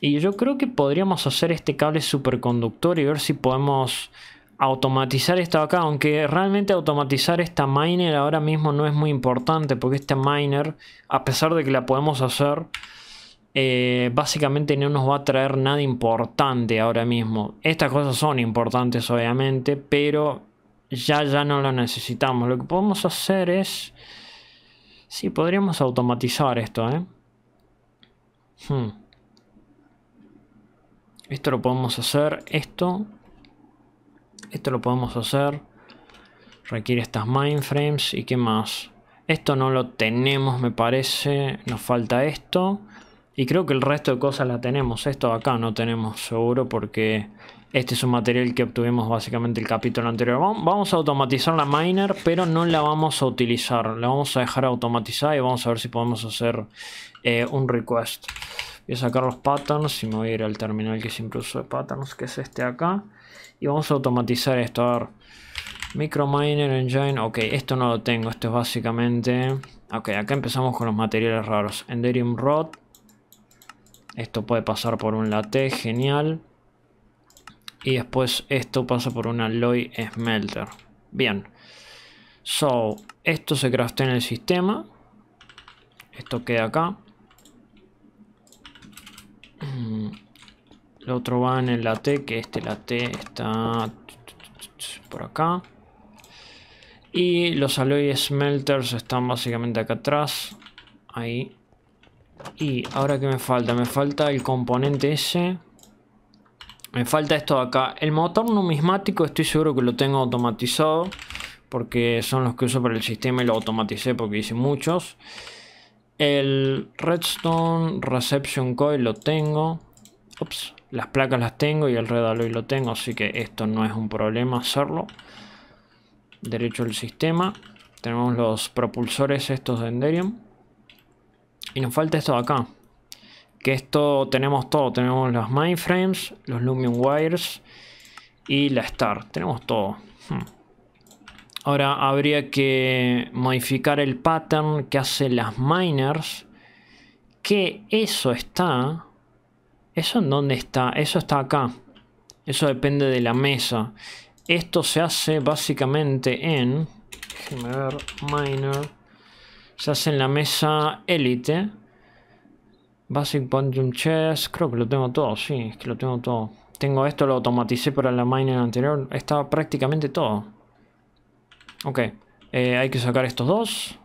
Y yo creo que podríamos hacer este cable superconductor y ver si podemos automatizar esto acá. Aunque realmente automatizar esta miner ahora mismo no es muy importante. Porque esta miner, a pesar de que la podemos hacer, eh, básicamente no nos va a traer nada importante ahora mismo. Estas cosas son importantes obviamente, pero ya, ya no lo necesitamos. Lo que podemos hacer es... Sí, podríamos automatizar esto, ¿eh? Hmm. Esto lo podemos hacer, esto. Esto lo podemos hacer. Requiere estas mainframes y qué más. Esto no lo tenemos, me parece. Nos falta esto. Y creo que el resto de cosas la tenemos. Esto acá no tenemos seguro porque este es un material que obtuvimos básicamente el capítulo anterior. Vamos a automatizar la miner, pero no la vamos a utilizar. La vamos a dejar automatizada y vamos a ver si podemos hacer eh, un request. Voy a sacar los patterns y me voy a ir al terminal que siempre uso de patterns, que es este acá. Y vamos a automatizar esto. A ver. Microminer Engine. Ok, esto no lo tengo. Esto es básicamente... Ok, acá empezamos con los materiales raros. Enderium Rod. Esto puede pasar por un latte, genial. Y después esto pasa por un alloy smelter. Bien. So, esto se craftea en el sistema. Esto queda acá. El otro va en el T, que este la está por acá. Y los alloy smelters están básicamente acá atrás. Ahí. Y ahora que me falta, me falta el componente ese. Me falta esto de acá. El motor numismático estoy seguro que lo tengo automatizado. Porque son los que uso para el sistema y lo automaticé porque hice muchos. El redstone reception coil lo tengo. Ups. Las placas las tengo y el red y lo tengo, así que esto no es un problema hacerlo. Derecho al sistema. Tenemos los propulsores estos de Enderium. Y nos falta esto de acá. Que esto tenemos todo. Tenemos los mainframes, los Lumen Wires y la Star. Tenemos todo. Hmm. Ahora habría que modificar el pattern que hace las miners. Que eso está ¿Eso en dónde está? Eso está acá. Eso depende de la mesa. Esto se hace básicamente en... Déjenme ver, Se hace en la mesa élite. Basic Quantum Chess. Creo que lo tengo todo, sí, es que lo tengo todo. Tengo esto, lo automaticé para la miner anterior. Está prácticamente todo. Ok. Eh, hay que sacar estos dos.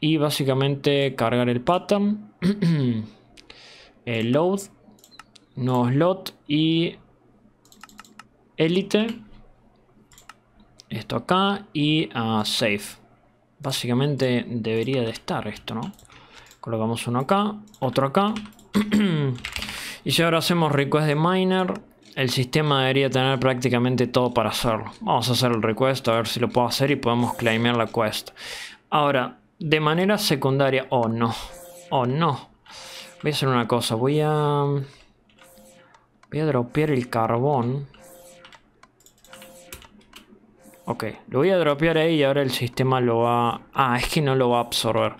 Y básicamente cargar el pattern. Eh, load, no slot y elite. Esto acá y ah, save. Básicamente debería de estar esto, ¿no? Colocamos uno acá, otro acá. y si ahora hacemos request de miner, el sistema debería tener prácticamente todo para hacerlo. Vamos a hacer el request, a ver si lo puedo hacer y podemos claimar la quest. Ahora, de manera secundaria, o no, o no, Voy a hacer una cosa, voy a... Voy a dropear el carbón. Ok, lo voy a dropear ahí y ahora el sistema lo va... Ah, es que no lo va a absorber.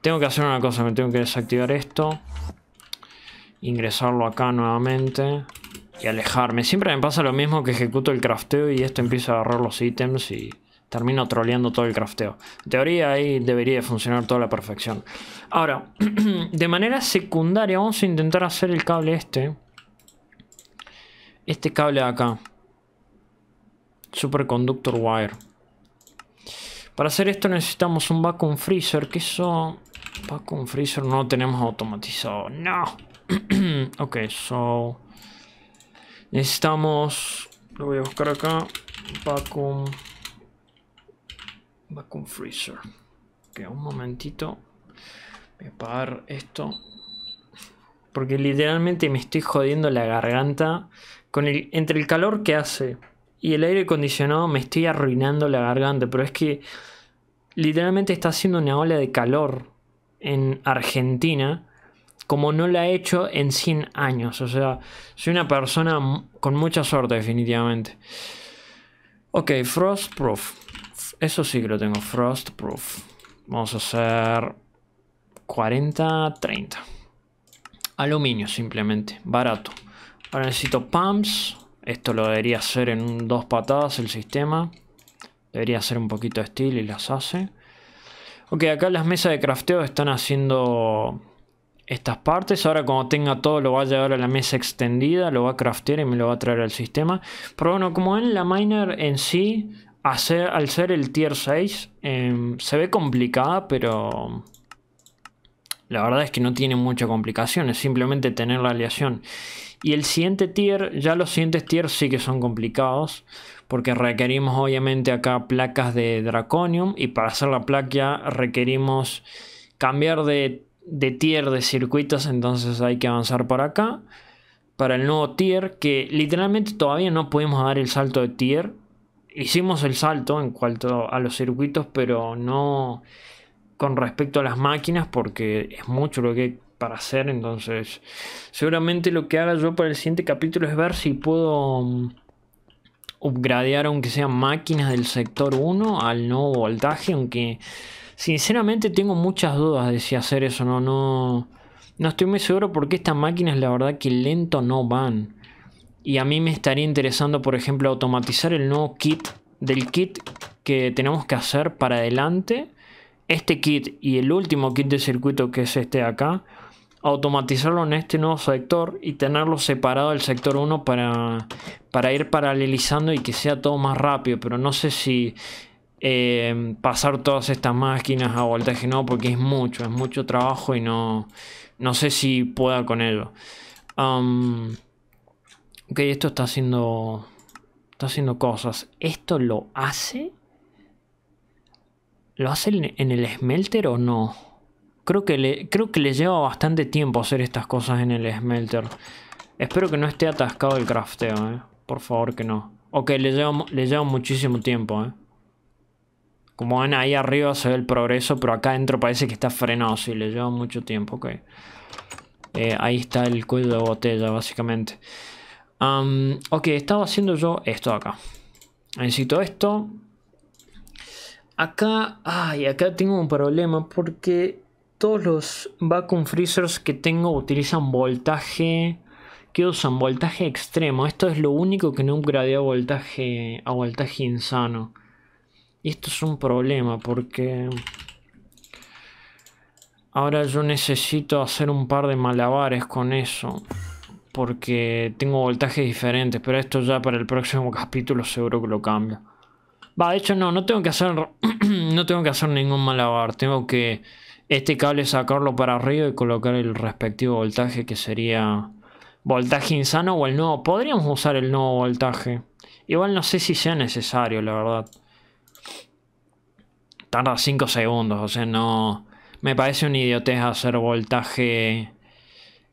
Tengo que hacer una cosa, me tengo que desactivar esto. Ingresarlo acá nuevamente. Y alejarme. Siempre me pasa lo mismo que ejecuto el crafteo y esto empieza a agarrar los ítems y termino troleando todo el crafteo. En teoría ahí debería funcionar toda la perfección. Ahora, de manera secundaria vamos a intentar hacer el cable este. Este cable de acá. Superconductor wire. Para hacer esto necesitamos un vacuum freezer, que eso... Vacuum freezer no lo tenemos automatizado. No. ok, so... Necesitamos... Lo voy a buscar acá. Vacuum Vacuum Freezer. Que un momentito. Voy a apagar esto. Porque literalmente me estoy jodiendo la garganta. Con el, entre el calor que hace y el aire acondicionado me estoy arruinando la garganta. Pero es que literalmente está haciendo una ola de calor en Argentina como no la ha hecho en 100 años. O sea, soy una persona con mucha suerte definitivamente. Ok, Frostproof. Eso sí que lo tengo. Frostproof. Vamos a hacer 40, 30. Aluminio simplemente. Barato. Ahora necesito pumps. Esto lo debería hacer en dos patadas el sistema. Debería hacer un poquito de steel y las hace. Ok, acá las mesas de crafteo están haciendo estas partes. Ahora como tenga todo lo va a llevar a la mesa extendida, lo va a craftear y me lo va a traer al sistema. Pero bueno, como ven, la miner en sí al ser el tier 6, em, se ve complicada, pero la verdad es que no tiene mucha complicación, es simplemente tener la aleación. Y el siguiente tier, ya los siguientes tier sí que son complicados, porque requerimos obviamente acá placas de Draconium, y para hacer la placa requerimos cambiar de, de tier de circuitos, entonces hay que avanzar por acá. Para el nuevo tier, que literalmente todavía no pudimos dar el salto de tier, hicimos el salto en cuanto a los circuitos, pero no con respecto a las máquinas, porque es mucho lo que hay para hacer. Entonces, seguramente lo que haga yo para el siguiente capítulo es ver si puedo mm, upgradear, aunque sean máquinas del sector 1, al nuevo voltaje, aunque sinceramente tengo muchas dudas de si hacer eso no. No, no estoy muy seguro porque estas máquinas, la verdad, que lento no van. Y a mí me estaría interesando, por ejemplo, automatizar el nuevo kit del kit que tenemos que hacer para adelante. Este kit y el último kit de circuito que es este de acá, automatizarlo en este nuevo sector y tenerlo separado del sector 1 para, para ir paralelizando y que sea todo más rápido. Pero no sé si eh, pasar todas estas máquinas a voltaje no, porque es mucho, es mucho trabajo y no, no sé si pueda con ello. Ok, esto está haciendo... Está haciendo cosas. ¿Esto lo hace? ¿Lo hace en el smelter o no? Creo que, le, creo que le lleva bastante tiempo hacer estas cosas en el smelter. Espero que no esté atascado el crafteo, eh. Por favor que no. Ok, le lleva, le lleva muchísimo tiempo, ¿eh? Como ven, ahí arriba se ve el progreso, pero acá adentro parece que está frenado. Sí, le lleva mucho tiempo, ok. Eh, ahí está el cuello de botella, básicamente ok, estaba haciendo yo esto acá. Necesito esto. Acá, ay, acá tengo un problema porque todos los vacuum freezers que tengo utilizan voltaje que usan voltaje extremo. Esto es lo único que no upgradea voltaje, a voltaje insano. Y esto es un problema porque... Ahora yo necesito hacer un par de malabares con eso porque tengo voltajes diferentes, pero esto ya para el próximo capítulo seguro que lo cambio. Va, de hecho no, no tengo que hacer no tengo que hacer ningún malabar, tengo que este cable sacarlo para arriba y colocar el respectivo voltaje que sería voltaje insano o el nuevo. Podríamos usar el nuevo voltaje. Igual no sé si sea necesario, la verdad. Tarda 5 segundos, o sea, no me parece una idiotez hacer voltaje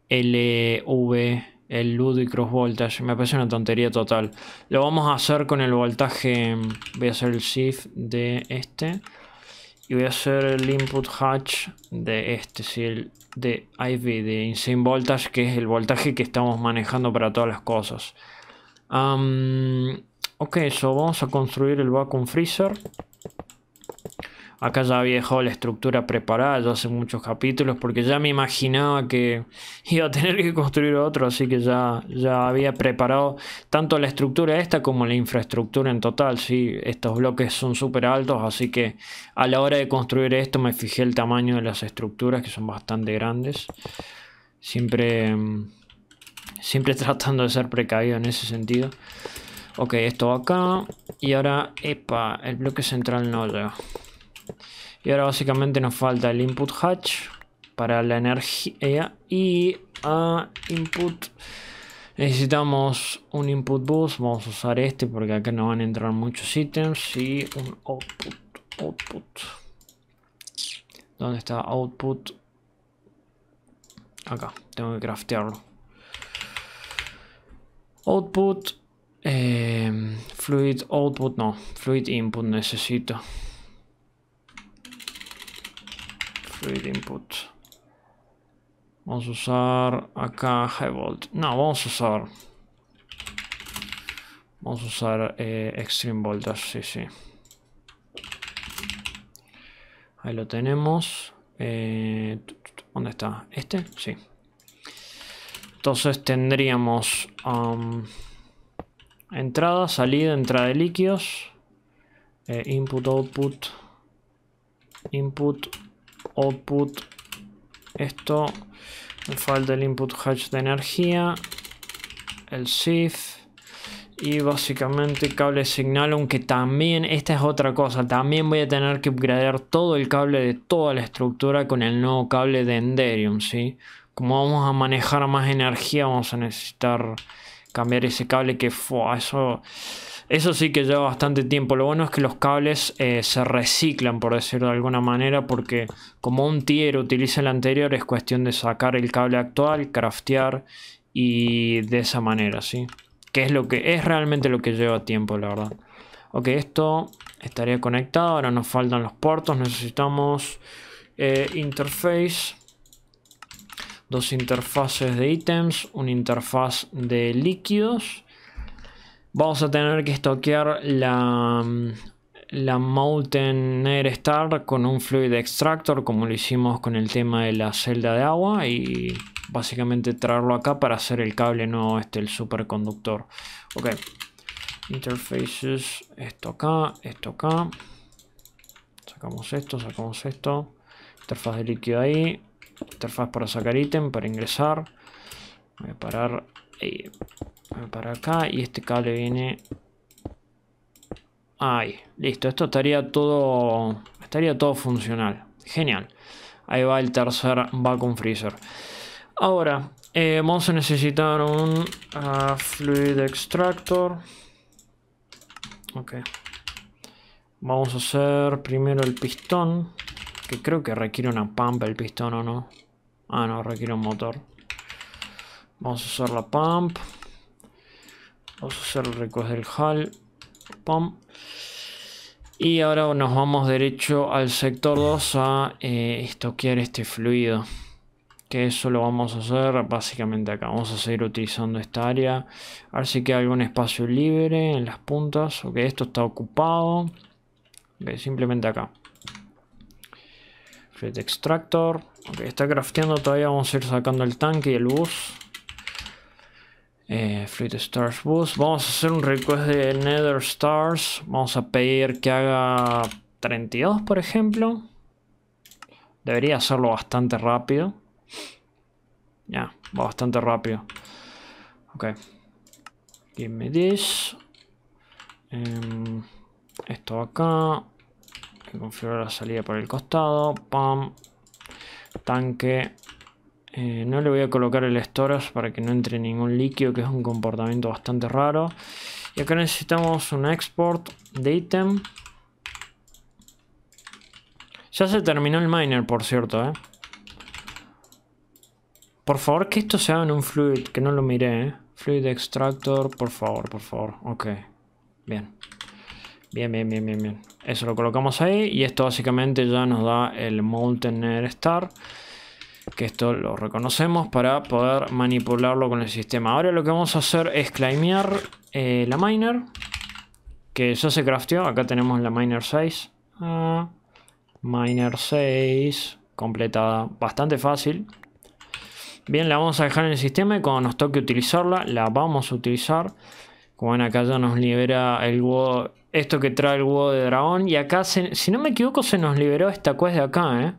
LV, el Ludo y cross voltage. Me parece una tontería total. Lo vamos a hacer con el voltaje. Voy a hacer el shift de este. Y voy a hacer el input hatch de este, si el de IV, de Insane Voltage, que es el voltaje que estamos manejando para todas las cosas. ok, eso vamos a construir el vacuum freezer. Acá ya había dejado la estructura preparada ya hace muchos capítulos porque ya me imaginaba que iba a tener que construir otro, así que ya, ya había preparado tanto la estructura esta como la infraestructura en total. Sí, estos bloques son súper altos, así que a la hora de construir esto me fijé el tamaño de las estructuras que son bastante grandes. Siempre, mm, siempre tratando de ser precavido en ese sentido. Ok, esto acá. Y ahora, epa, el bloque central no llega. Y ahora básicamente nos falta el input hatch para la energía y a ah, input necesitamos un input bus, vamos a usar este porque acá no van a entrar muchos ítems y un output, ¿Dónde está output? Acá, tengo que craftearlo. Output, eh, fluid output, no, fluid input necesito. input. Vamos a usar acá high volt No, vamos a usar. Vamos a usar eh, Extreme Voltage, sí, sí. Ahí lo tenemos. Eh, ¿Dónde está? ¿Este? Sí. Entonces tendríamos um, entrada, salida, entrada de líquidos, eh, input, output, input, output esto me falta el input hatch de energía el shift y básicamente cable signal aunque también esta es otra cosa también voy a tener que upgradear todo el cable de toda la estructura con el nuevo cable de Enderium ¿sí? como vamos a manejar más energía vamos a necesitar cambiar ese cable que fue eso eso sí que lleva bastante tiempo. Lo bueno es que los cables eh, se reciclan, por decirlo de alguna manera, porque como un tier utiliza el anterior, es cuestión de sacar el cable actual, craftear y de esa manera, ¿sí? Que es, lo que, es realmente lo que lleva tiempo, la verdad. Ok, esto estaría conectado. Ahora nos faltan los puertos. Necesitamos eh, interface. Dos interfaces de ítems. Una interfaz de líquidos. Vamos a tener que estoquear la, mm, la Mountain Air Star con un Fluid Extractor, como lo hicimos con el tema de la celda de agua, y básicamente traerlo acá para hacer el cable nuevo, este, el superconductor. Ok, interfaces, esto acá, esto acá. Sacamos esto, sacamos esto. Interfaz de líquido ahí. Interfaz para sacar ítem, para ingresar. Voy a parar eh, para acá y este cable viene ahí listo esto estaría todo estaría todo funcional genial ahí va el tercer vacuum freezer ahora eh, vamos a necesitar un ah, fluid extractor ok vamos a hacer primero el pistón que creo que requiere una pampa el pistón o no ah no requiere un motor Vamos a usar la pump. Vamos a hacer el request del hall Pump. Y ahora nos vamos derecho al sector 2 a eh, estoquear este fluido. Que eso lo vamos a hacer básicamente acá. Vamos a seguir utilizando esta área. A ver si queda algún espacio libre en las puntas. Ok, esto está ocupado. simplemente acá. Fleet Extractor. Ok, está crafteando todavía. Vamos a ir sacando el tanque y el bus. Eh, Fleet Stars Boost. Vamos a hacer un request de Nether Stars. Vamos a pedir que haga 32, por ejemplo. Debería hacerlo bastante rápido. Ya, va bastante rápido. Ok. Give me this. Em, esto acá. Configurar la salida por el costado. Pam. Tanque. Eh, no le voy a colocar el storage para que no entre ningún líquido, que es un comportamiento bastante raro. Y acá necesitamos un export de ítem. Ya se terminó el miner, por cierto, eh. Por favor, que esto sea en un fluid, que no lo miré, eh. Fluid extractor, por favor, por favor. Ok. Bien. Bien, bien, bien, bien, bien. Eso lo colocamos ahí y esto básicamente ya nos da el Molten Star que esto lo reconocemos para poder manipularlo con el sistema. Ahora lo que vamos a hacer es claimar eh, la miner, que ya se crafteó, acá tenemos la miner 6. Ah, miner 6, completada, bastante fácil. Bien, la vamos a dejar en el sistema y cuando nos toque utilizarla, la vamos a utilizar. Como ven acá ya nos libera el huevo, esto que trae el huevo de dragón. Y acá, si no me equivoco, se nos liberó esta quest de acá, ¿eh?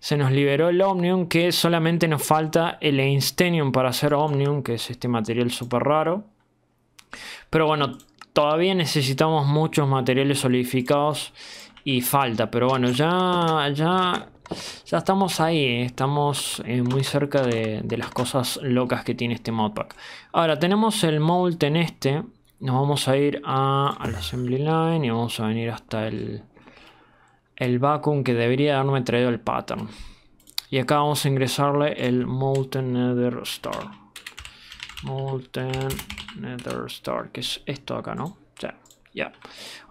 se nos liberó el Omnium, que solamente nos falta el Einsteinium para hacer Omnium, que es este material súper raro. Pero bueno, todavía necesitamos muchos materiales solidificados y falta, pero bueno, ya, ya, ya estamos ahí, eh, estamos eh, muy cerca de, las cosas locas que tiene este modpack. Ahora, tenemos el molde en este, nos vamos a ir a, a la assembly line y vamos a venir hasta el el vacuum que debería haberme traído el pattern. Y acá vamos a ingresarle el Molten Nether Star. Molten Nether Star, que es esto acá, ¿no? Ya.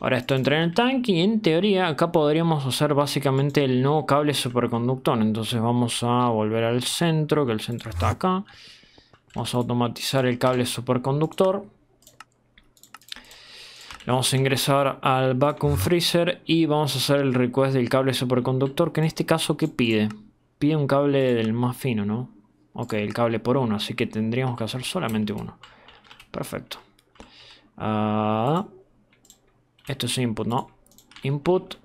Ahora esto entra en el tanque y en teoría acá podríamos hacer básicamente el nuevo cable superconductor. Entonces vamos a volver al centro, que el centro está acá. Vamos a automatizar el cable superconductor vamos a ingresar al vacuum freezer y vamos a hacer el request del cable superconductor, que en este caso, ¿qué pide? Pide un cable del más fino, ¿no? Ok, el cable por uno, así que tendríamos que hacer solamente uno. Perfecto. Ah, esto es input, ¿no? Input.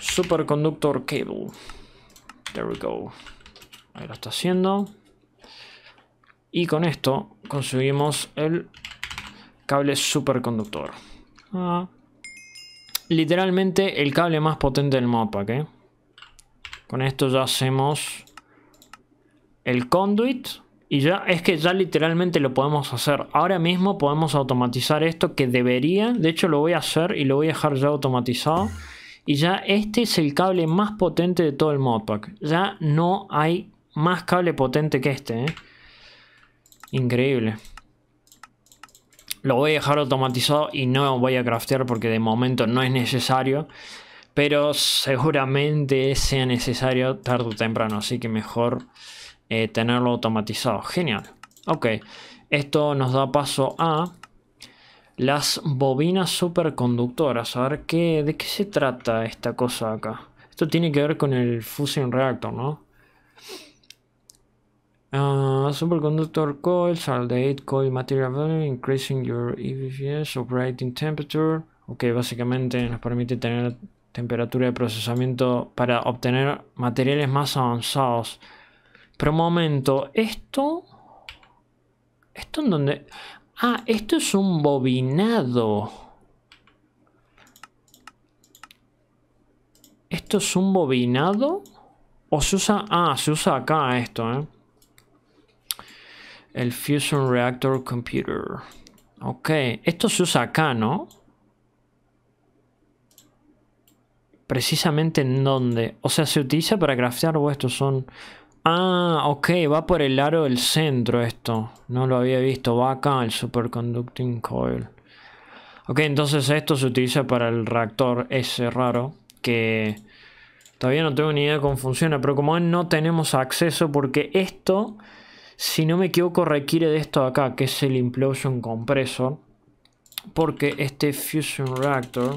Superconductor cable. There we go. Ahí lo está haciendo. Y con esto conseguimos el Cable superconductor. Ah. Literalmente el cable más potente del modpack. Con esto ya hacemos el conduit. Y ya es que ya literalmente lo podemos hacer. Ahora mismo podemos automatizar esto que debería. De hecho lo voy a hacer y lo voy a dejar ya automatizado. Y ya este es el cable más potente de todo el modpack. Ya no hay más cable potente que este. ¿eh? Increíble. Lo voy a dejar automatizado y no voy a craftear porque de momento no es necesario. Pero seguramente sea necesario tarde o temprano. Así que mejor eh, tenerlo automatizado. Genial. Ok. Esto nos da paso a las bobinas superconductoras. A ver qué, de qué se trata esta cosa acá. Esto tiene que ver con el Fusion Reactor, ¿no? Ah, superconductor coil, soldeate coil material value, increasing your EVPS, operating temperature. Ok, básicamente nos permite tener temperatura de procesamiento para obtener materiales más avanzados. Pero un momento, esto... ¿Esto en donde...? Ah, esto es un bobinado. ¿Esto es un bobinado? ¿O se usa...? Ah, se usa acá esto, ¿eh? El Fusion Reactor Computer. Ok, esto se usa acá, ¿no? Precisamente en dónde. O sea, se utiliza para grafear. o estos son... Ah, ok, va por el aro del centro esto. No lo había visto. Va acá el Superconducting Coil. Ok, entonces esto se utiliza para el reactor ese raro. Que todavía no tengo ni idea cómo funciona. Pero como no tenemos acceso porque esto si no me equivoco, requiere de esto acá, que es el Implosion Compressor. Porque este Fusion Reactor,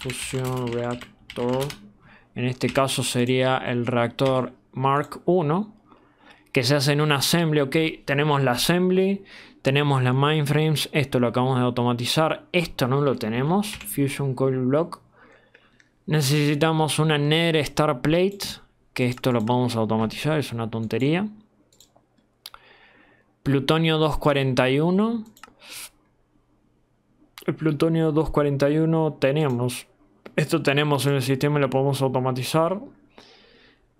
Fusion Reactor, en este caso sería el reactor Mark I, que se hace en un assembly, ok, tenemos la assembly, tenemos la mainframes, esto lo acabamos de automatizar, esto no lo tenemos, Fusion Coil Block. Necesitamos una Nether Star Plate, que esto lo podemos automatizar, es una tontería. Plutonio 241. El plutonio 241 tenemos. Esto tenemos en el sistema y lo podemos automatizar.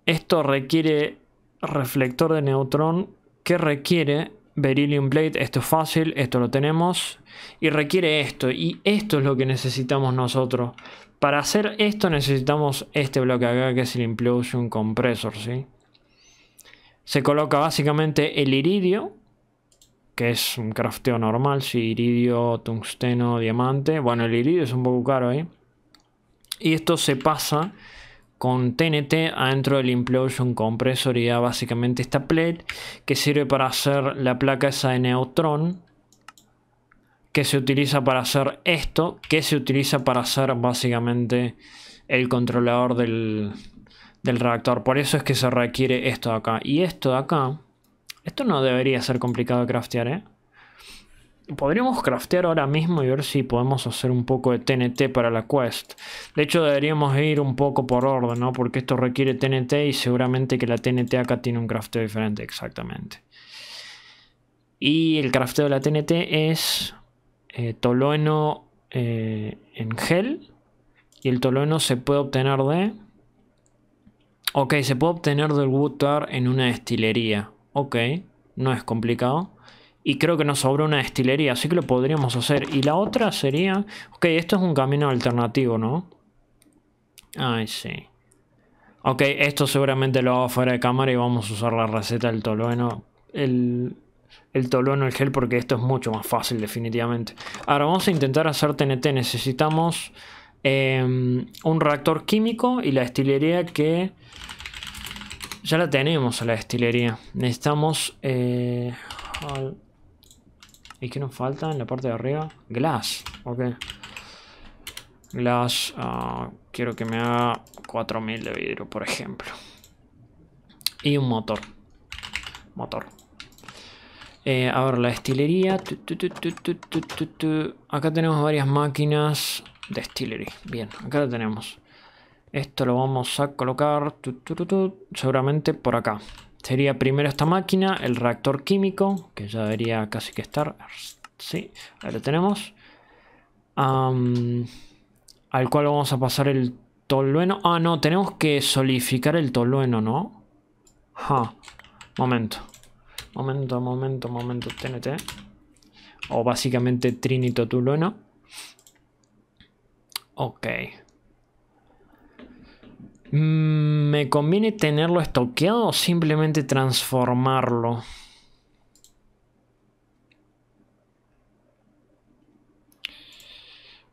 Esto requiere reflector de neutrón que requiere beryllium plate. Esto es fácil, esto lo tenemos. Y requiere esto. Y esto es lo que necesitamos nosotros. Para hacer esto necesitamos este bloque acá que es el implosion compressor. ¿sí? Se coloca básicamente el iridio que es un crafteo normal, si iridio, tungsteno, diamante. Bueno, el iridio es un poco caro ahí. Y esto se pasa con TNT adentro del Implosion Compressor y da básicamente esta plate que sirve para hacer la placa esa de neutrón que se utiliza para hacer esto, que se utiliza para hacer básicamente el controlador del, del reactor. Por eso es que se requiere esto de acá. Y esto de acá esto no debería ser complicado de craftear, ¿eh? Podríamos craftear ahora mismo y ver si podemos hacer un poco de TNT para la quest. De hecho deberíamos ir un poco por orden, ¿no? Porque esto requiere TNT y seguramente que la TNT acá tiene un crafteo diferente, exactamente. Y el crafteo de la TNT es eh, tolueno eh, en gel. Y el tolueno se puede obtener de... Ok, se puede obtener del wood en una destilería. Ok, no es complicado. Y creo que nos sobra una destilería, así que lo podríamos hacer. Y la otra sería... Ok, esto es un camino alternativo, ¿no? Ay, sí. Ok, esto seguramente lo hago fuera de cámara y vamos a usar la receta del tolueno. El, el tolueno, el gel, porque esto es mucho más fácil definitivamente. Ahora vamos a intentar hacer TNT. Necesitamos em, un reactor químico y la destilería que ya la tenemos a la destilería. Necesitamos... Eh, ¿Y qué nos falta en la parte de arriba? Glass. Ok. Glass. Ah, quiero que me haga 4000 de vidrio, por ejemplo. Y un motor. Motor. Eh, a ver, la destilería. Acá tenemos varias máquinas. de destilería. Bien, acá la tenemos. Esto lo vamos a colocar seguramente por acá. Sería primero esta máquina, el reactor químico, que ya debería casi que estar. Sí, ahí lo tenemos. al cual vamos a pasar el tolueno. Ah, no, tenemos que solidificar el tolueno, ¿no? Momento. Momento, momento, momento, TNT. O básicamente trinito tolueno. Ok. Mm, ¿Me conviene tenerlo estoqueado o simplemente transformarlo?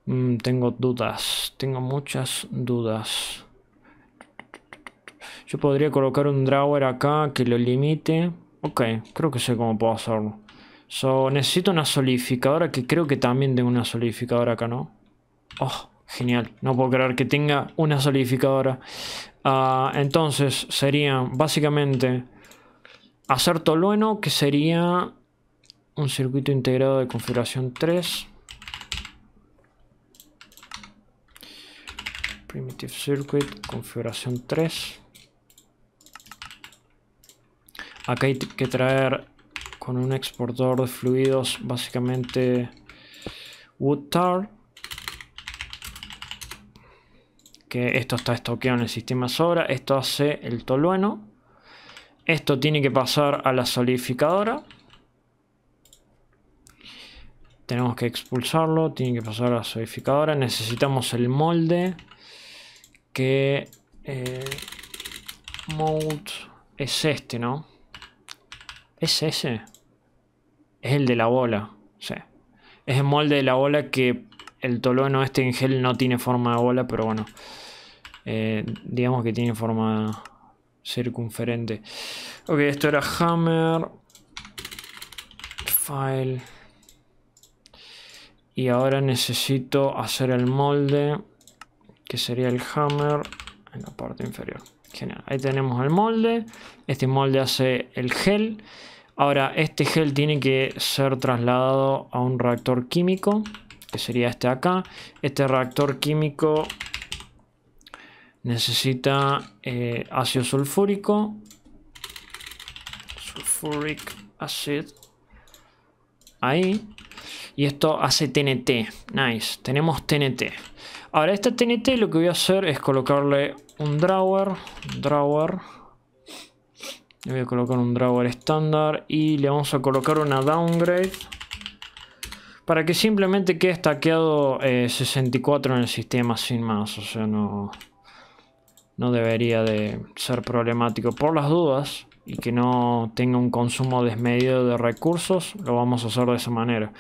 Mm, tengo dudas, tengo muchas dudas. Yo podría colocar un drawer acá que lo limite. Ok, creo que sé cómo puedo hacerlo. So, necesito una solidificadora que creo que también tengo una solidificadora acá, ¿no? Oh. Genial, no puedo creer que tenga una solidificadora. Ah, entonces sería básicamente hacer tolueno, que sería un circuito integrado de configuración 3. Primitive Circuit, configuración 3. Acá hay que traer con un exportador de fluidos básicamente wood tar. que esto está estoqueado en el sistema Sobra, esto hace el tolueno, esto tiene que pasar a la solidificadora, tenemos que expulsarlo, tiene que pasar a la solidificadora, necesitamos el molde que eh, es este, ¿no? ¿Es ese? Es el de la bola, sí. Es el molde de la bola que el tolueno este en gel no tiene forma de bola, pero bueno. Eh, digamos que tiene forma circunferente. Ok, esto era hammer, file, y ahora necesito hacer el molde, que sería el hammer, en la parte inferior. Genial, ahí tenemos el molde, este molde hace el gel, ahora este gel tiene que ser trasladado a un reactor químico, que sería este acá, este reactor químico Necesita eh, ácido sulfúrico. Sulfuric acid. Ahí. Y esto hace TNT. Nice. Tenemos TNT. Ahora, este TNT lo que voy a hacer es colocarle un drawer. Drawer. Le voy a colocar un drawer estándar. Y le vamos a colocar una downgrade. Para que simplemente quede stackeado 64 eh, en el sistema sin más. O sea, no no debería de ser problemático. Por las dudas y que no tenga un consumo desmedido de recursos, lo vamos a hacer de esa manera.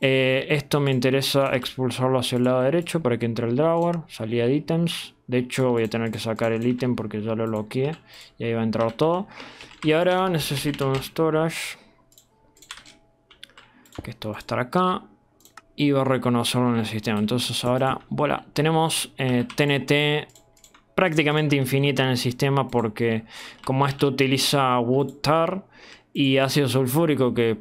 Eh, esto me interesa expulsarlo hacia el lado derecho para que entre el drawer, salida de ítems. De hecho voy a tener que sacar el ítem porque ya lo bloqueé y ahí va a entrar todo. Y ahora necesito un storage. Que esto va a estar acá y va a reconocerlo en el sistema. Entonces ahora, bueno tenemos TNT eh, prácticamente infinita en el sistema porque como esto utiliza wood y ácido sulfúrico que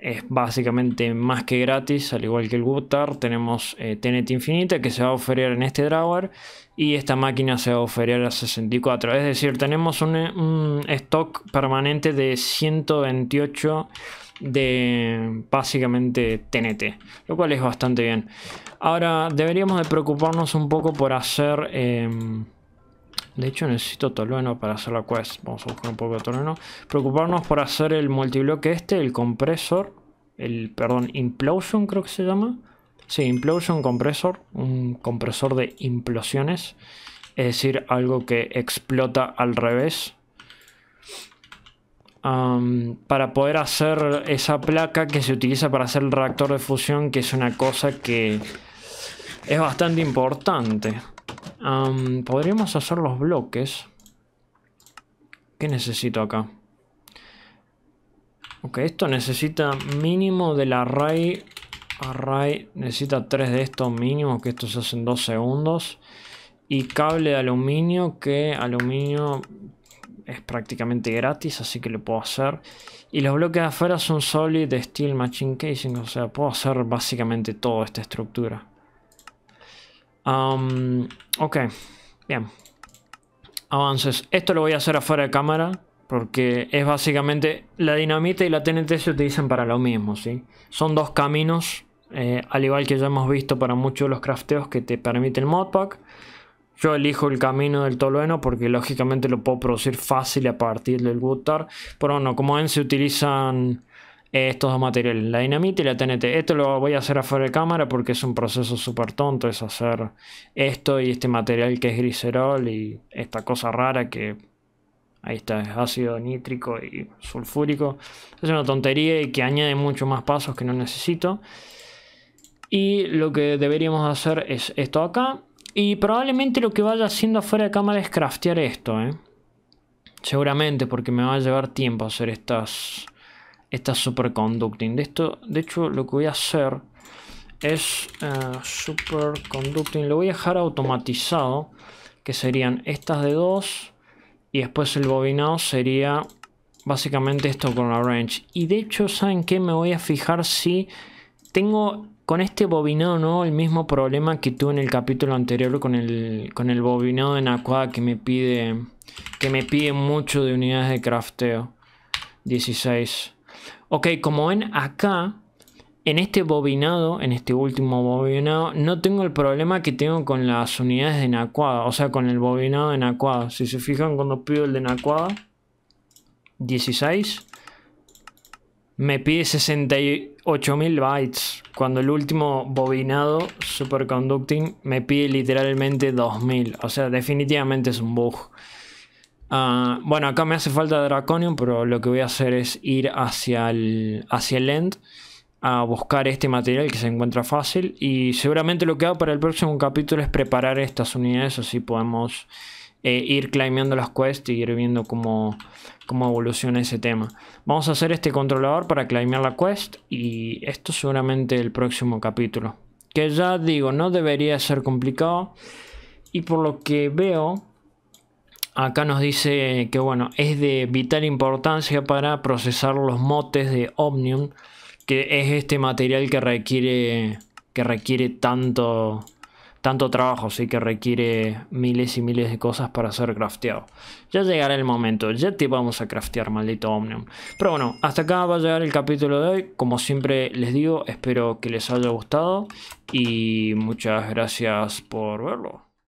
es básicamente más que gratis, al igual que el wood tenemos eh, TNT infinita que se va a ofrecer en este drawer y esta máquina se va a ofrecer a 64, es decir, tenemos un, stock permanente de 128 de básicamente TNT, lo cual es bastante bien. Ahora deberíamos de preocuparnos un poco por hacer em, de hecho necesito tolueno para hacer la quest. Vamos a buscar un poco de tolueno. Preocuparnos por hacer el multibloque este, el compresor. El, perdón, implosion creo que se llama. Sí, implosion compresor Un compresor de implosiones. Es decir, algo que explota al revés. para poder hacer esa placa que se utiliza para hacer el reactor de fusión, que es una cosa que es bastante importante podríamos hacer los bloques. que necesito acá? Ok, esto necesita mínimo del array. Array necesita 3 de estos mínimos, que estos se hacen 2 segundos. Y cable de aluminio, que aluminio es prácticamente gratis, así que lo puedo hacer. Y los bloques de afuera son solid, steel, machine casing, o sea, puedo hacer básicamente toda esta estructura ok, bien. Avances. Esto lo voy a hacer afuera de cámara. Porque es básicamente... La dinamita y la TNT se utilizan para lo mismo, ¿sí? Son dos caminos. Eh, al igual que ya hemos visto para muchos de los crafteos que te permite el modpack. Yo elijo el camino del tolueno porque lógicamente lo puedo producir fácil a partir del woodtar Pero bueno, como ven se utilizan estos dos materiales, la dinamita y la TNT. Esto lo voy a hacer afuera de cámara porque es un proceso súper tonto, es hacer esto y este material que es glicerol y esta cosa rara que ahí está, es ácido nítrico y sulfúrico. Es una tontería y que añade mucho más pasos que no necesito. Y lo que deberíamos hacer es esto acá. Y probablemente lo que vaya haciendo afuera de cámara es craftear esto, ¿eh? Seguramente, porque me va a llevar tiempo hacer estas esta superconducting. De esto, de hecho, lo que voy a hacer es super eh, superconducting. Lo voy a dejar automatizado, que serían estas de dos y después el bobinado sería básicamente esto con la range. Y de hecho, ¿saben qué? Me voy a fijar si tengo con este bobinado no el mismo problema que tuve en el capítulo anterior con el, con el bobinado en Aqua que me pide que me pide mucho de unidades de crafteo 16 Ok, como ven acá, en este bobinado, en este último bobinado, no tengo el problema que tengo con las unidades de nacuada, o sea, con el bobinado de nacuada. Si se fijan, cuando pido el de nacuada, 16, me pide 68.000 bytes, cuando el último bobinado, superconducting, me pide literalmente 2.000. O sea, definitivamente es un bug. Ah, bueno, acá me hace falta Draconium, pero lo que voy a hacer es ir hacia el, hacia el end a buscar este material que se encuentra fácil. Y seguramente lo que hago para el próximo capítulo es preparar estas unidades, así podemos eh, ir climeando las quests y ir viendo cómo, evoluciona ese tema. Vamos a hacer este controlador para climear la quest y esto seguramente el próximo capítulo. Que ya digo, no debería ser complicado. Y por lo que veo, Acá nos dice que bueno, es de vital importancia para procesar los motes de Omnium, que es este material que requiere, que requiere tanto, tanto trabajo, sí que requiere miles y miles de cosas para ser crafteado. Ya llegará el momento, ya te vamos a craftear, maldito Omnium. Pero bueno, hasta acá va a llegar el capítulo de hoy. Como siempre les digo, espero que les haya gustado y muchas gracias por verlo.